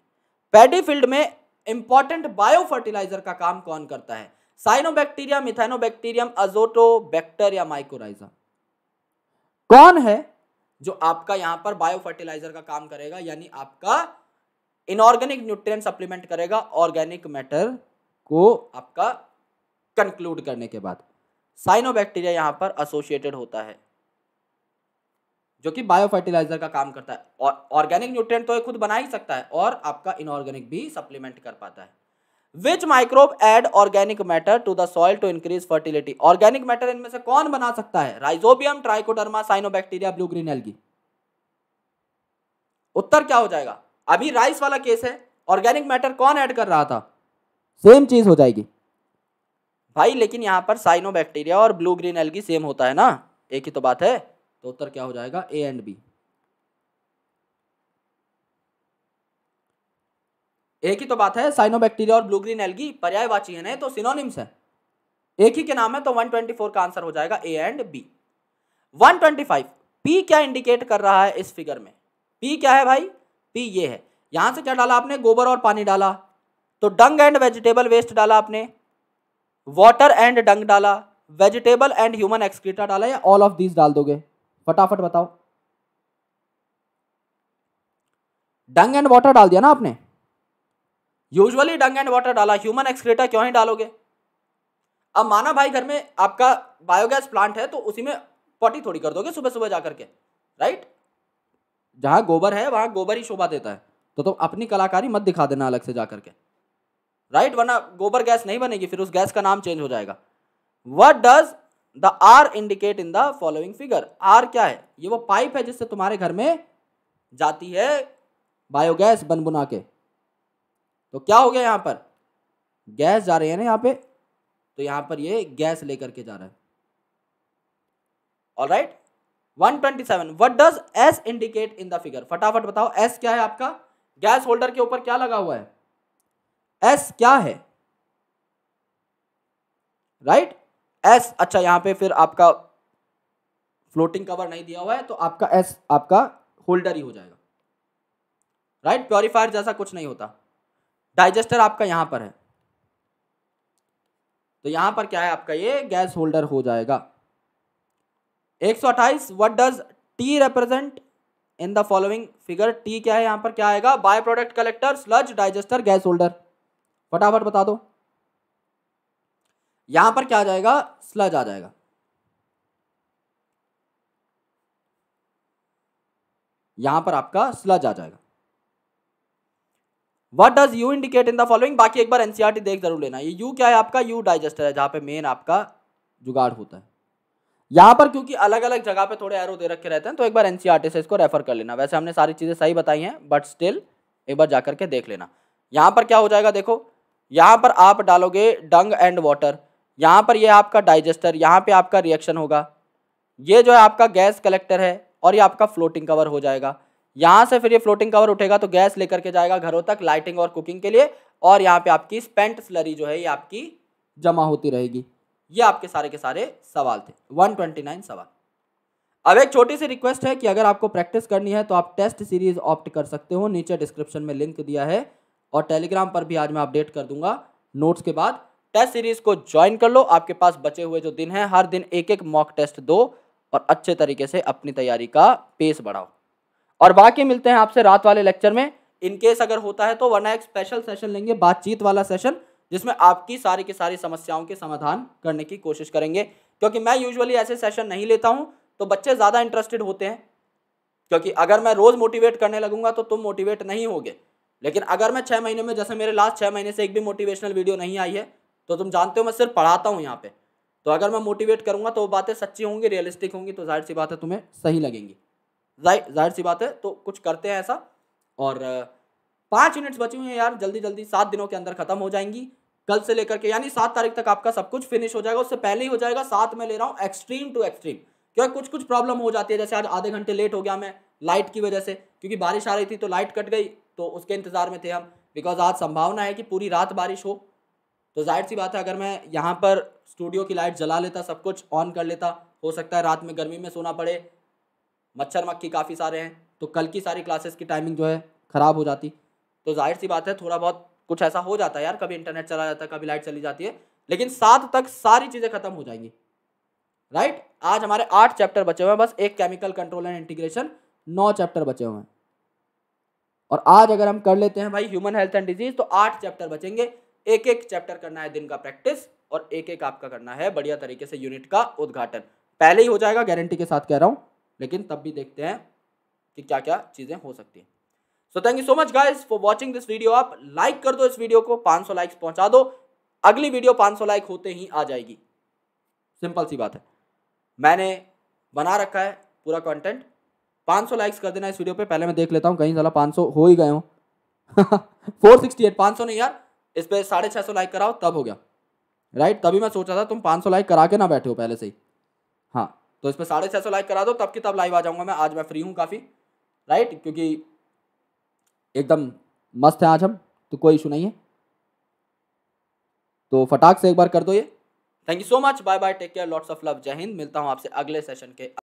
paddy field में इंपॉर्टेंट बायो फर्टिलाइजर का काम कौन करता है साइनोबैक्टीरिया मिथाइनोबैक्टीरियम अजोटोबैक्टर या माइकोराइजा कौन है जो आपका यहां पर बायो फर्टिलाइजर का काम करेगा यानी आपका इनऑर्गेनिक न्यूट्रिएंट सप्लीमेंट करेगा ऑर्गेनिक मैटर को आपका कंक्लूड करने के बाद साइनोबैक्टीरिया यहाँ पर एसोसिएटेड होता है जो कि बायोफर्टिलाइजर का काम करता है और ऑर्गेनिक न्यूट्रिएंट तो ये खुद बना ही सकता है और आपका इनऑर्गेनिक भी सप्लीमेंट कर पाता है which microbe add organic matter to the soil to increase fertility organic matter इनमें से कौन बना सकता है rhizobium trichoderma cyanobacteria blue green algae उत्तर क्या हो जाएगा अभी राइस वाला केस है ऑर्गेनिक मैटर कौन ऐड कर रहा था सेम चीज हो जाएगी भाई लेकिन यहाँ पर साइनो बैक्टीरिया और ब्लू ग्रीन एलगी सेम होता है ना एक ही तो बात है तो उत्तर क्या हो जाएगा ए एंड बी एक ही तो बात है साइनो बैक्टीरिया और ब्लू ग्रीन एलगी पर्यायवाची है ना तो सिनोनिम्स है एक ही के नाम है तो 124 का आंसर हो जाएगा ए एंड बी 125 पी क्या इंडिकेट कर रहा है इस फिगर में पी क्या है भाई पी ये है यहां से क्या डाला आपने गोबर और पानी डाला तो डंग एंड वेजिटेबल वेस्ट डाला आपने वाटर एंड डंग डाला वेजिटेबल एंड ह्यूमन एक्सक्रीटा डाला या ऑल ऑफ दीज डाल दोगे फटाफट बताओ डंग एंड वाटर डाल दिया ना आपने यूजुअली डंग एंड वाटर डाला ह्यूमन एक्सक्रीटा क्यों ही डालोगे अब माना भाई घर में आपका बायोगैस प्लांट है तो उसी में पॉटी थोड़ी कर दोगे सुबह सुबह जा करके राइट जहां गोबर है वहां गोबर ही शोभा देता है तो तुम तो अपनी कलाकारी मत दिखा देना अलग से जाकर के राइट वरना गोबर गैस नहीं बनेगी फिर उस गैस का नाम चेंज हो जाएगा what does the R indicate in the following figure R क्या है ये वो पाइप है जिससे तुम्हारे घर में जाती है बायोगैस बन बुना के तो क्या हो गया यहाँ पर गैस जा रही है ना यहाँ पे तो यहाँ पर ये गैस लेकर के जा रहा है all right one twenty seven what does S indicate in the figure फटाफट बताओ एस क्या है आपका गैस होल्डर के ऊपर क्या लगा हुआ है एस क्या है राइट right? एस अच्छा यहां पे फिर आपका फ्लोटिंग कवर नहीं दिया हुआ है तो आपका एस आपका होल्डर ही हो जाएगा राइट right? प्योरीफायर जैसा कुछ नहीं होता डाइजेस्टर आपका यहां पर है तो यहां पर क्या है आपका ये गैस होल्डर हो जाएगा एक सौ अट्ठाईस what does T represent in the following figure T क्या है यहां पर क्या आएगा by product collector sludge digester gas holder फटाफट बता दो यहां पर क्या आ जाएगा स्लज आ जाएगा यहां पर आपका स्लज आ जाएगा what does U indicate in the following बाकी एक बार एनसीआरटी e देख जरूर लेना ये यू क्या है आपका यू डाइजेस्टर है जहां पे मेन आपका जुगाड़ होता है यहां पर क्योंकि अलग अलग जगह पे थोड़े एरो दे रखे रहते हैं तो एक बार एनसीआरटी e से इसको रेफर कर लेना वैसे हमने सारी चीज़ें सही बताई हैं बट स्टिल एक बार जाकर के देख लेना यहां पर क्या हो जाएगा देखो यहाँ पर आप डालोगे डंग एंड वाटर यहाँ पर यह आपका डाइजेस्टर यहाँ पे आपका रिएक्शन होगा ये जो है आपका गैस कलेक्टर है और ये आपका फ्लोटिंग कवर हो जाएगा यहाँ से फिर ये फ्लोटिंग कवर उठेगा तो गैस लेकर के जाएगा घरों तक लाइटिंग और कुकिंग के लिए और यहाँ पे आपकी स्पेंट स्लरी जो है ये आपकी जमा होती रहेगी ये आपके सारे के सारे सवाल थे वन सवाल अब एक छोटी सी रिक्वेस्ट है कि अगर आपको प्रैक्टिस करनी है तो आप टेस्ट सीरीज ऑप्ट कर सकते हो नीचे डिस्क्रिप्शन में लिंक दिया है और टेलीग्राम पर भी आज मैं अपडेट कर दूंगा नोट्स के बाद टेस्ट सीरीज को ज्वाइन कर लो आपके पास बचे हुए जो दिन हैं हर दिन एक एक मॉक टेस्ट दो और अच्छे तरीके से अपनी तैयारी का पेस बढ़ाओ और बाकी मिलते हैं आपसे रात वाले लेक्चर में इनकेस अगर होता है तो वरना एक स्पेशल सेशन लेंगे बातचीत वाला सेशन जिसमें आपकी सारी की सारी समस्याओं के समाधान करने की कोशिश करेंगे क्योंकि मैं यूजुअली ऐसे सेशन नहीं लेता हूँ तो बच्चे ज़्यादा इंटरेस्टेड होते हैं क्योंकि अगर मैं रोज़ मोटिवेट करने लगूंगा तो तुम मोटिवेट नहीं होगे लेकिन अगर मैं छः महीने में जैसे मेरे लास्ट छः महीने से एक भी मोटिवेशनल वीडियो नहीं आई है तो तुम जानते हो मैं सिर्फ पढ़ाता हूँ यहाँ पे तो अगर मैं मोटिवेट करूँगा तो वो बातें सच्ची होंगी रियलिस्टिक होंगी तो जाहिर सी बात है तुम्हें सही लगेंगी जाहिर सी बात है तो कुछ करते हैं ऐसा और पाँच यूनिट्स बची हुई हैं यार जल्दी जल्दी सात दिनों के अंदर ख़त्म हो जाएंगी कल से लेकर के यानी सात तारीख तक आपका सब कुछ फिनिश हो जाएगा उससे पहले ही हो जाएगा साथ में ले रहा हूँ एक्सट्रीम टू एक्सट्रीम क्योंकि कुछ कुछ प्रॉब्लम हो जाती है जैसे आज आधे घंटे लेट हो गया मैं लाइट की वजह से क्योंकि बारिश आ रही थी तो लाइट कट गई तो उसके इंतज़ार में थे हम बिकॉज आज संभावना है कि पूरी रात बारिश हो तो जाहिर सी बात है अगर मैं यहाँ पर स्टूडियो की लाइट जला लेता सब कुछ ऑन कर लेता हो सकता है रात में गर्मी में सोना पड़े मच्छर मक्खी काफ़ी सारे हैं तो कल की सारी क्लासेस की टाइमिंग जो है ख़राब हो जाती तो जाहिर सी बात है थोड़ा बहुत कुछ ऐसा हो जाता है यार कभी इंटरनेट चला जाता है कभी लाइट चली जाती है लेकिन सात तक सारी चीज़ें ख़त्म हो जाएंगी राइट आज हमारे आठ चैप्टर बचे हुए हैं बस एक केमिकल कंट्रोल एंड इंटीग्रेशन नौ चैप्टर बचे हुए हैं और आज अगर हम कर लेते हैं भाई ह्यूमन हेल्थ एंड डिजीज तो आठ चैप्टर बचेंगे एक एक चैप्टर करना है दिन का प्रैक्टिस और एक एक आपका करना है बढ़िया तरीके से यूनिट का उद्घाटन पहले ही हो जाएगा गारंटी के साथ कह रहा हूँ लेकिन तब भी देखते हैं कि क्या क्या चीज़ें हो सकती हैं so thank you so much guys for watching this video आप लाइक कर दो इस वीडियो को सौ लाइक्स पहुंचा दो अगली वीडियो सौ लाइक होते ही आ जाएगी सिंपल सी बात है मैंने बना रखा है पूरा कॉन्टेंट पाँच सौ लाइक्स कर देना इस वीडियो पे पहले मैं देख लेता हूँ कहीं साला पाँच सौ हो ही गए हो फोर सिक्सटी एट पाँच सौ नहीं यार इस पर साढ़े छः सौ लाइक कराओ तब हो गया राइट तभी मैं सोचा था तुम पाँच सौ लाइक करा के ना बैठे हो पहले से ही हाँ तो इस पर साढ़े छः सौ लाइक करा दो तब की तब लाइव आ जाऊँगा मैं आज मैं फ्री हूँ काफ़ी राइट क्योंकि एकदम मस्त है आज हम तो कोई इशू नहीं है तो फटाक से एक बार कर दो ये thank you so much bye bye take care lots of love जय हिंद मिलता हूँ आपसे अगले सेशन के